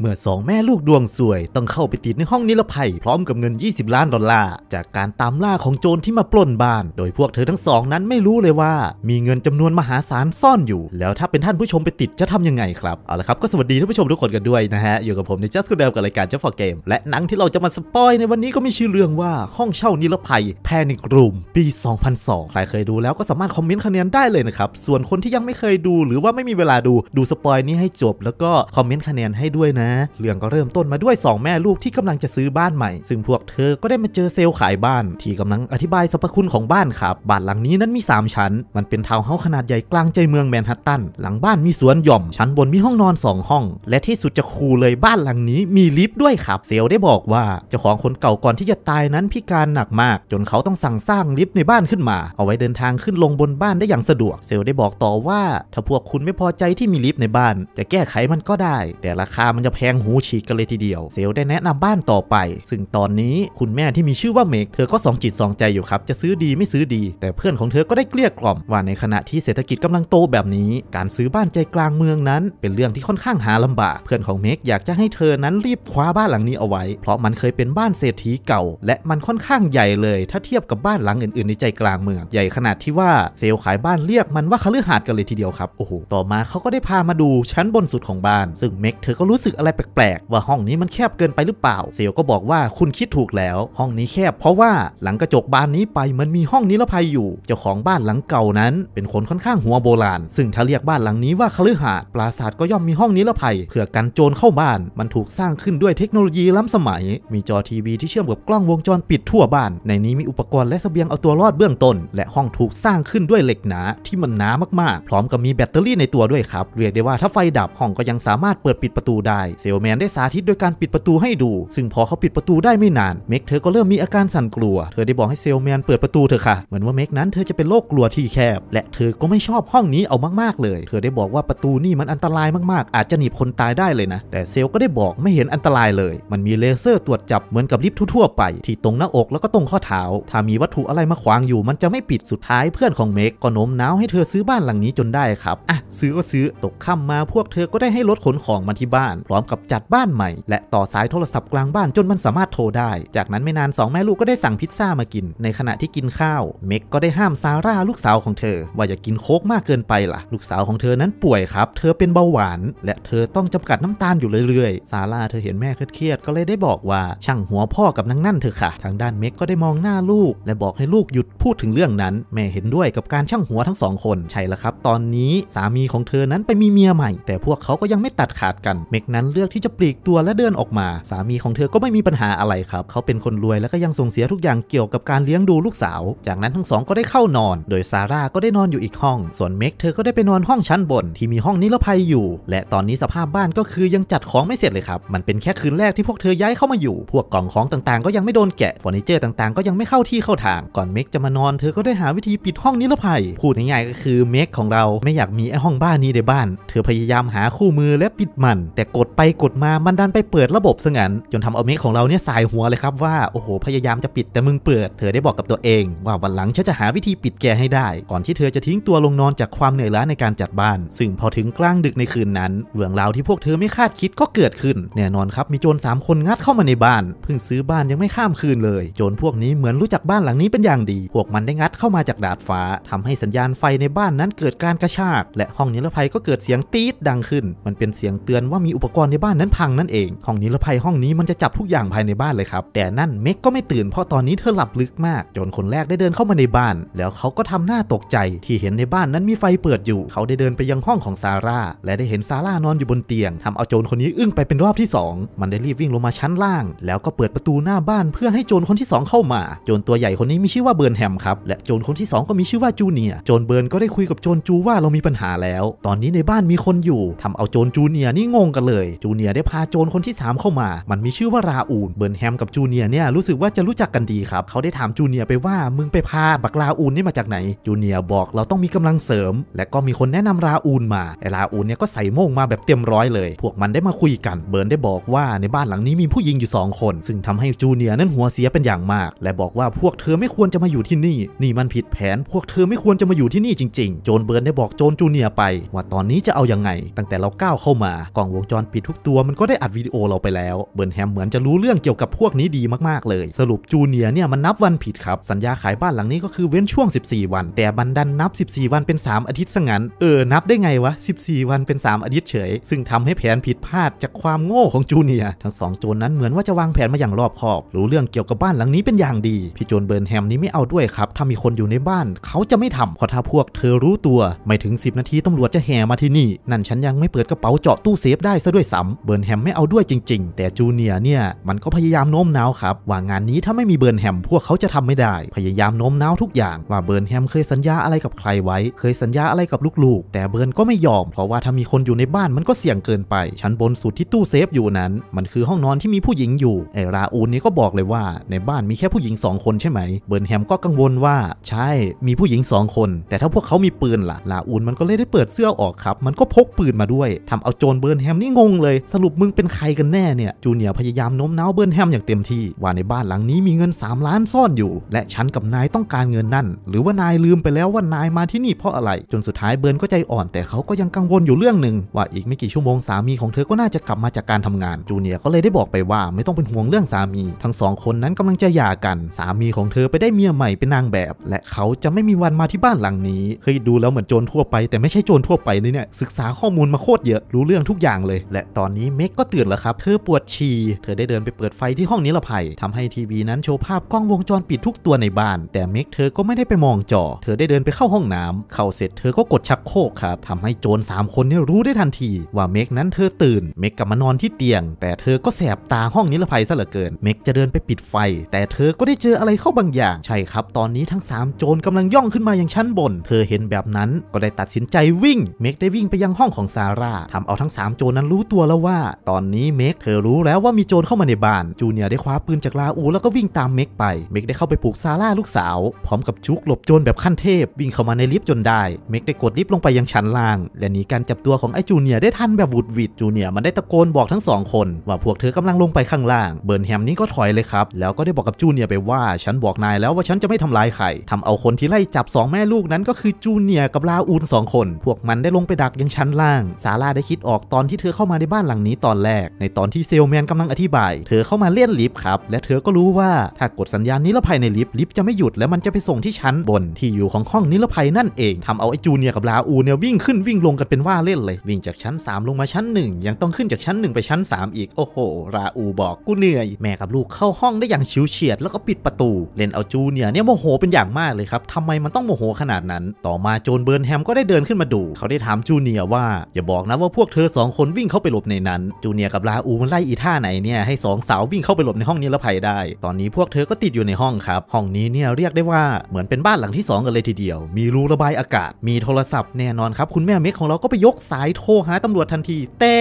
เมื่อสองแม่ลูกดวงสวย ต้องเข้าไปติดในห้องนิรภัยพร้อมกับเงิน 20 ล้านดอลลาร์จากการตามล่าของโจรที่มาปล้นบ้าน โดยพวกเธอทั้งสองนั้นไม่รู้เลยว่า มีเงินจำนวนมหาศาลซ่อนอยู่ แล้วถ้าเป็นท่านผู้ชมไปติดจะทํำยังไงครับ เอาละครับ ก็สวัสดีท่านผู้ชมทุกคนกันด้วยนะฮะ อยู่กับผมในจัสกูเดลกับรายการเจ้าฟอร์เกมและหนังที่เราจะมาสปอยในวันนี้ก็มีชื่อเรื่องว่าห้องเช่านิรภัยแพนิกรูมปี 2002ใครเคยดูแล้วก็สามารถคอมเมนต์คะแนนได้เลยนะครับส่วนคนที่ยังไม่เคยดูหรือว่าไม่มีเวลาดูดูสปอยนี้ให้จบ แล้วก็คอมเมนต์คะแนนให้ด้วยนะะเรื่องก็เริ่มต้นมาด้วย 2 แม่ลูกที่กำลังจะซื้อบ้านใหม่ ซึ่งพวกเธอก็ได้มาเจอเซลล์ขายบ้าน ที่กำลังอธิบายสรรพคุณของบ้านครับ บ้านหลังนี้นั้นมี 3 ชั้น มันเป็นทาวน์เฮาส์ขนาดใหญ่กลางใจเมืองแมนฮัตตัน หลังบ้านมีสวนหย่อม ชั้นบนมีห้องนอน2ห้อง และที่สุดจะคูเลยบ้านหลังนี้มีลิฟต์ด้วยครับ เซลได้บอกว่าเจ้าของคนเก่าก่อนที่จะตายนั้นพิการหนักมาก จนเขาต้องสั่งสร้างลิฟต์ในบ้านขึ้นมา เอาไว้เดินทางขึ้นลงบนบ้านได้อย่างสะดวก เซลได้บอกต่อว่า ถ้าพวกคุณไม่พอใจที่มีลิฟต์ในบ้านจะแก้ไขมันก็ได้ แต่ราคามันจะแพงหูฉีกกันเลยทีเดียวเซลได้แนะนำบ้านต่อไป ซึ่งตอนนี้คุณแม่ที่มีชื่อว่าเมกเธอก็สองจิตสองใจอยู่ครับ จะซื้อดีไม่ซื้อดี แต่เพื่อนของเธอก็ได้เกลี้ยกล่อม ว่าในขณะที่เศรษฐกิจกำลังโตแบบนี้ การซื้อบ้านใจกลางเมืองนั้น เป็นเรื่องที่ค่อนข้างหาลำบากเพื่อนของเมกอยากจะให้เธอนั้นรีบคว้าบ้านหลังนี้เอาไว้ เพราะมันเคยเป็นบ้านเศรษฐีเก่า และมันค่อนข้างใหญ่เลย ถ้าเทียบกับบ้านหลังอื่น ๆในใจกลางเมืองใหญ่ขนาดที่ว่าเซลขายบ้านเรียกมันว่าคฤหาสน์กันเลยทีเดียวครับโอ้โหต่อมาเขาก็ได้พามาดูชั้นบนสุดของบ้าน ซึ่งเมกเธอก็รู้สึกอะไรแปลกๆว่าห้องนี้มันแคบเกินไปหรือเปล่า เซลก็บอกว่าคุณคิดถูกแล้ว ห้องนี้แคบ เพราะว่าหลังกระจกบานนี้ไปมันมีห้องนิรภัยอยู่เจ้าของบ้านหลังเก่านั้น เป็นคนค่อนข้างหัวโบราณ ซึ่งถ้าเรียกบ้านหลังนี้ว่าคฤหาสน์ปราสาทก็ย่อมมีห้องนิรภัยเพื่อกันโจรเข้าบ้าน มันถูกสร้างขึ้นด้วยเทคโนโลยีล้ำสมัย มีจอทีวีที่เชื่อมกับกล้องวงจรปิดทั่วบ้าน ในนี้มีอุปกรณ์และเสบียงเอาตัวรอดเบื้องต้น และห้องถูกสร้างขึ้นด้วยเหล็กหนาที่มันหนามากๆ พร้อมกับมีแบตเตอรี่ในตัวด้วยครับเรียกได้ว่าถ้าไฟดับห้องก็ยังสามารถเปิดปิดประตูได้เซลแมนได้สาธิตโดยการปิดประตูให้ดู ซึ่งพอเขาปิดประตูได้ไม่นานเมกเธอก็เริ่มมีอาการสั่นกลัว เธอได้บอกให้เซลแมนเปิดประตูเธอค่ะ เหมือนว่าเมกนั้นเธอจะเป็นโรคกลัวที่แคบ และเธอก็ไม่ชอบห้องนี้เอามาก ๆเลย เธอได้บอกว่าประตูนี่มันอันตรายมาก ๆ อาจจะหนีคนตายได้เลยนะ แต่เซลก็ได้บอกไม่เห็นอันตรายเลย มันมีเลเซอร์ตรวจจับเหมือนกับลิฟทั่วๆไปที่ตรงหน้าอกแล้วก็ตรงข้อเท้า ถ้ามีวัตถุอะไรมาขวางอยู่มันจะไม่ปิดสุดท้าย เพื่อนของเมกก็โน้มน้าวให้เธอซื้อบ้านหลังนี้จนได้ครับอ่ะซื้อก็ซื้อตกค่ำมาพวก เธอก็ได้ให้รถขนของมาที่บ้านพร้อมมกับจัดบ้านใหม่และต่อสายโทรศัพท์กลางบ้านจนมันสามารถโทรได้ จากนั้นไม่นาน2แม่ลูกก็ได้สั่งพิซซ่ามากิน ในขณะที่กินข้าวเม็กก็ได้ห้ามซาร่าลูกสาวของเธอ ว่าอย่ากินโคกมากเกินไปล่ะ ลูกสาวของเธอนั้นป่วยครับ เธอเป็นเบาหวาน และเธอต้องจำกัดน้ำตาลอยู่เรื่อยๆ ซาร่าเธอเห็นแม่เครียดก็เลยได้บอกว่าช่างหัวพ่อกับนางนั่นเธอค่ะ ทางด้านเม็กก็ได้มองหน้าลูก และบอกให้ลูกหยุดพูดถึงเรื่องนั้น แม่เห็นด้วยกับการช่างหัวทั้งสองคนใช่แล้วครับ ตอนนี้สามีของเธอนั้นไปมีเมียใหม่ แต่พวกเขาก็ยังไม่ตัดขาดกันเม็กนั้นเลือกที่จะปลีกตัวและเดินออกมา สามีของเธอก็ไม่มีปัญหาอะไรครับ เขาเป็นคนรวยและก็ยังส่งเสียทุกอย่างเกี่ยวกับการเลี้ยงดูลูกสาวจากนั้นทั้งสองก็ได้เข้านอน โดยซาร่าก็ได้นอนอยู่อีกห้อง ส่วนเมกเธอก็ได้ไปนอนห้องชั้นบน ที่มีห้องนิรภัยอยู่ และตอนนี้สภาพบ้านก็คือยังจัดของไม่เสร็จเลยครับมันเป็นแค่คืนแรกที่พวกเธอย้ายเข้ามาอยู่ พวกกล่องของต่าง ๆ ก็ยังไม่โดนแกะเฟอร์นิเจอร์ต่างๆก็ยังไม่เข้าที่เข้าทาง ก่อนเมกจะมานอน เธอก็ได้หาวิธีปิดห้องนิรภัย พูดง่ายๆก็คือเมกของเราไม่อยากมีไอ้ห้องบ้านนี้ในบ้าน เธอพยายามหาคู่มือและปิดมันแต่กดไปไปกดมา มันดันไปเปิดระบบซะงั้นจนทำเอาเมคของเราเนี่ยสายหัวเลยครับว่า โอ้โห พยายามจะปิดแต่มึงเปิด เธอได้บอกกับตัวเองว่าวันหลังฉันจะหาวิธีปิดแกให้ได้ ก่อนที่เธอจะทิ้งตัวลงนอนจากความเหนื่อยล้าในการจัดบ้าน ซึ่งพอถึงกลางดึกในคืนนั้นเรื่องราวที่พวกเธอไม่คาดคิดก็เกิดขึ้นแน่นอนครับ มีโจร 3 คนงัดเข้ามาในบ้าน เพิ่งซื้อบ้านยังไม่ข้ามคืนเลย โจรพวกนี้เหมือนรู้จักบ้านหลังนี้เป็นอย่างดี พวกมันได้งัดเข้ามาจากดาดฟ้า ทำให้สัญญาณไฟในบ้านนั้นเกิดการกระชาก และห้องนิรภัยก็เกิดเสียงตีดดังขึ้น มันเป็นเสียงเตือนว่ามีอุปกรรณ์ในบ้านนั้นพังนั่นเอง ห้องนิรภัยห้องนี้มันจะจับทุกอย่างภายในบ้านเลยครับ แต่นั่นเม็กก็ไม่ตื่นเพราะตอนนี้เธอหลับลึกมาก จนคนแรกได้เดินเข้ามาในบ้าน แล้วเขาก็ทำหน้าตกใจ ที่เห็นในบ้านนั้นมีไฟเปิดอยู่ เขาได้เดินไปยังห้องของซาร่า และได้เห็นซาร่านอนอยู่บนเตียง ทำเอาโจรคนนี้อึ้งไปเป็นรอบที่ 2 มันได้รีบวิ่งลงมาชั้นล่าง แล้วก็เปิดประตูหน้าบ้านเพื่อให้โจรคนที่2เข้ามาโจรตัวใหญ่คนนี้มีชื่อว่าเบิร์นแฮมครับและโจรคนที่2ก็มีชื่อว่าจูเนียโจรเบิร์นก็ได้คุยกับโจรจูว่าเรามีปัญหาแล้ว ตอนนี้ในบ้านมีคนอยู่ ทำเอาโจรจูเนียนี่งงกันเลยจูเนียได้พาโจรคนที่3เข้ามา มันมีชื่อว่าราอูน เบิร์นแฮมกับจูเนียเนี่ยรู้สึกว่าจะรู้จักกันดีครับ เขาได้ถามจูเนียไปว่ามึงไปพาบักราอูนนี่มาจากไหน จูเนียบอกเราต้องมีกำลังเสริม และก็มีคนแนะนำราอูนมาไอราอูนเนี่ยก็ใส่โมงมาแบบเต็มร้อยเลย พวกมันได้มาคุยกัน เบิร์นได้บอกว่าในบ้านหลังนี้มีผู้หญิงอยู่2คน ซึ่งทำให้จูเนียนั้นหัวเสียเป็นอย่างมาก และบอกว่าพวกเธอไม่ควรจะมาอยู่ที่นี่ นี่มันผิดแผน พวกเธอไม่ควรจะมาอยู่ที่นี่จริงๆโจนเบิร์นได้บอกโจนจูเนียไปว่าตอนนี้จะเอาอยัางไง ตั้งแต่เราก้าวเข้ามากล่องวงจรปิทุกตัวมันก็ได้อัดวิดีโอเราไปแล้ว เบิร์นแฮมเหมือนจะรู้เรื่องเกี่ยวกับพวกนี้ดีมากๆเลย สรุปจูเนียเนี่ยมันนับวันผิดครับสัญญาขายบ้านหลังนี้ก็คือเว้นช่วง 14 วัน แต่บันดันนับ 14 วันเป็น 3 อาทิตย์ซะงั้นเออนับได้ไงวะ 14 วันเป็น 3 อาทิตย์เฉย ซึ่งทำให้แผนผิดพลาดจากความโง่ของจูเนียทั้งสองโจรนนั้นเหมือนว่าจะวางแผนมาอย่างรอบคอบรู้เรื่องเกี่ยวกับบ้านหลังนี้เป็นอย่างดีพี่โจนเบิร์นแฮมนี้ไม่เอาด้วยครับ ถ้ามีคนอยู่ในบ้าน เขาจะไม่ทำาพอถ้าพวก เธอรู้ตัวไม่ถึง 10 นาทีตำรวจจะแห่มาที่นี่นั่นฉันยังไม่เปิดกระเป๋าเจาะตู้เซฟได้ซะด้วยซซ้ำเบิร์นแฮมไม่เอาด้วยจริงๆ แต่จูเนียเนี่ย มันก็พยายามโน้มน้าวครับ ว่างานนี้ถ้าไม่มีเบิร์นแฮมพวกเขาจะทำไม่ได้ พยายามโน้มน้าวทุกอย่าง ว่าเบิร์นแฮมเคยสัญญาอะไรกับใครไว้ เคยสัญญาอะไรกับลูกๆ แต่เบิร์นก็ไม่ยอม เพราะว่าถ้ามีคนอยู่ในบ้านมันก็เสี่ยงเกินไปชั้นบนสุดที่ตู้เซฟอยู่นั้น มันคือห้องนอนที่มีผู้หญิงอยู่ไอราอูนนี่ก็บอกเลยว่า ในบ้านมีแค่ผู้หญิง2คนใช่ไหมเบิร์นแฮมก็กังวลว่าใช่มีผู้หญิง2คนแต่ถ้าพวกเขามีปืนล่ะราอูนมันก็เลยได้เปิดเสื้อออกครับ มันก็พกปืนมาด้วย ทำเอาโจนเบิร์นแฮมนี่งงเลยสรุปมึงเป็นใครกันแน่เนี่ยจูเนียพยายามโน้มน้าวเบิร์นแฮม อย่างเต็มที่ว่าในบ้านหลังนี้มีเงิน 3 ล้านซ่อนอยู่ และฉันกับนายต้องการเงินนั่น หรือว่านายลืมไปแล้วว่านายมาที่นี่เพราะอะไรจนสุดท้ายเบิร์นก็ใจอ่อน แต่เขาก็ยังกังวลอยู่เรื่องหนึ่ง ว่าอีกไม่กี่ชั่วโมงสามีของเธอก็น่าจะกลับมาจากการทำงานจูเนียก็เลยได้บอกไปว่าไม่ต้องเป็นห่วงเรื่องสามีทั้งสองคนนั้นกำลังจะหย่ากันสามีของเธอไปได้เมียใหม่เป็นนางแบบและเขาจะไม่มีวันมาที่บ้านหลังนี้เฮ้ยดูแล้วเหมือนโจรทั่วไปแต่ไม่ใช่โจรทั่วไปเลยเนี่ยศึกษาข้อมูลมาโคตรเยอะรู้เรื่องทุกอย่างเลยและตอนนี้เมกก็ตื่นแล้วครับเธอปวดฉี่เธอได้เดินไปเปิดไฟที่ห้องนิรภัยทำให้ทีวีนั้นโชว์ภาพกล้องวงจรปิดทุกตัวในบ้าน แต่เมกเธอก็ไม่ได้ไปมองจอ เธอได้เดินไปเข้าห้องน้ำเข้าเสร็จ เธอก็กดชักโครกครับทำให้โจร3คนนี้รู้ได้ทันทีว่าเมกนั้นเธอตื่นเมกกลับมานอนที่เตียง แต่เธอก็แสบตาห้องนิรภัยซะเหลือเกิน เมกจะเดินไปปิดไฟ แต่เธอก็ได้เจออะไรเข้าบางอย่าง ใช่ครับตอนนี้ทั้ง 3 โจรกำลังย่องขึ้นมาอย่างชั้นบน เธอเห็นแบบนั้นก็ได้ตัดสินใจวิ่งเมกได้วิ่งไปยังห้องของซาร่าทำเอาทั้ง 3 โจรนั้นรู้ตัวแล้วว่าตอนนี้เมกเธอรู้แล้วว่ามีโจรเข้ามาในบ้านจูเนียได้คว้าปืนจากลาอูแล้วก็วิ่งตามเมกไปเมกได้เข้าไปปลูกซาร่าลูกสาว พร้อมกับจุกหลบโจรแบบขั้นเทพ วิ่งเข้ามาในลิฟต์จนได้เมกได้กดลิฟต์ลงไปยังชั้นล่างและหนีการจับตัวของไอ้จูเนียได้ทันแบบวุดวิดจูเนียมันได้ตะโกนบอกทั้งสองคนว่าพวกเธอกำลังลงไปข้างล่างเบิร์นแฮมนี่ก็ถอยเลยครับแล้วก็ได้บอกกับจูเนียไปว่าฉันบอกนายแล้วว่าฉันจะไม่ทำลายใครทำเอาคนที่ไล่จับ 2 แม่ลูกนั้นก็คือจูเนียกับลาอูน2คนพวกมันได้ลงไปดักยังชั้นล่างซาร่าได้คิดออกตอนที่เธอเข้ามาในบ้านหลังนี้ตอนแรกในตอนที่เซลแมนกำลังอธิบายเธอเข้ามาเลี่ยนลิฟต์ครับ และเธอก็รู้ว่าถ้ากดสัญญาณนิรภัยในลิฟต์ลิฟต์จะไม่หยุดและมันจะไปส่งที่ชั้นบนที่อยู่ของห้องนิรภัยนั่นเอง ทำเอาไอ้จูเนียกับลาอูเนี่ยวิ่งขึ้นวิ่งลงกันเป็นว่าเล่นเลย วิ่งจากชั้น 3 ลงมาชั้น 1 ยังต้องขึ้นจากชั้น 1 ไปชั้น 3 อีก โอ้โห ราอูบอกกูเหนื่อยแม่กับลูกเข้าห้องได้อย่างชิวเฉียด แล้วก็ปิดประตู เล่นเอาจูเนียเนี่ยโมโหเป็นอย่างมากเลยครับทำไมมันต้องโมโหขนาดนั้น ต่อมาโจนเบิร์นแฮมก็ได้เดินขึ้นมาดู เขาได้ถามจูเนียว่าอย่าบอกนะว่าพวกเธอ2คนวิ่งเข้าไปหลบในนั้นจูเนียกับลาอูมันไล่อีท่าไหนเนี่ยให้สองสาววิ่งเข้าไปหลบในห้องนิรภัยได้ ตอนนี้พวกเธอก็ติดอยู่ในห้องครับห้องนี้เนี่ยเรียกได้ว่าเหมือนเป็นบ้านหลังที่2กันเลยทีเดียว มีรูระบายอากาศมีโทรศัพท์แน่นอนครับคุณแม่เม็กของเราก็ไปยกสายโทรหาตำรวจทันทีแต่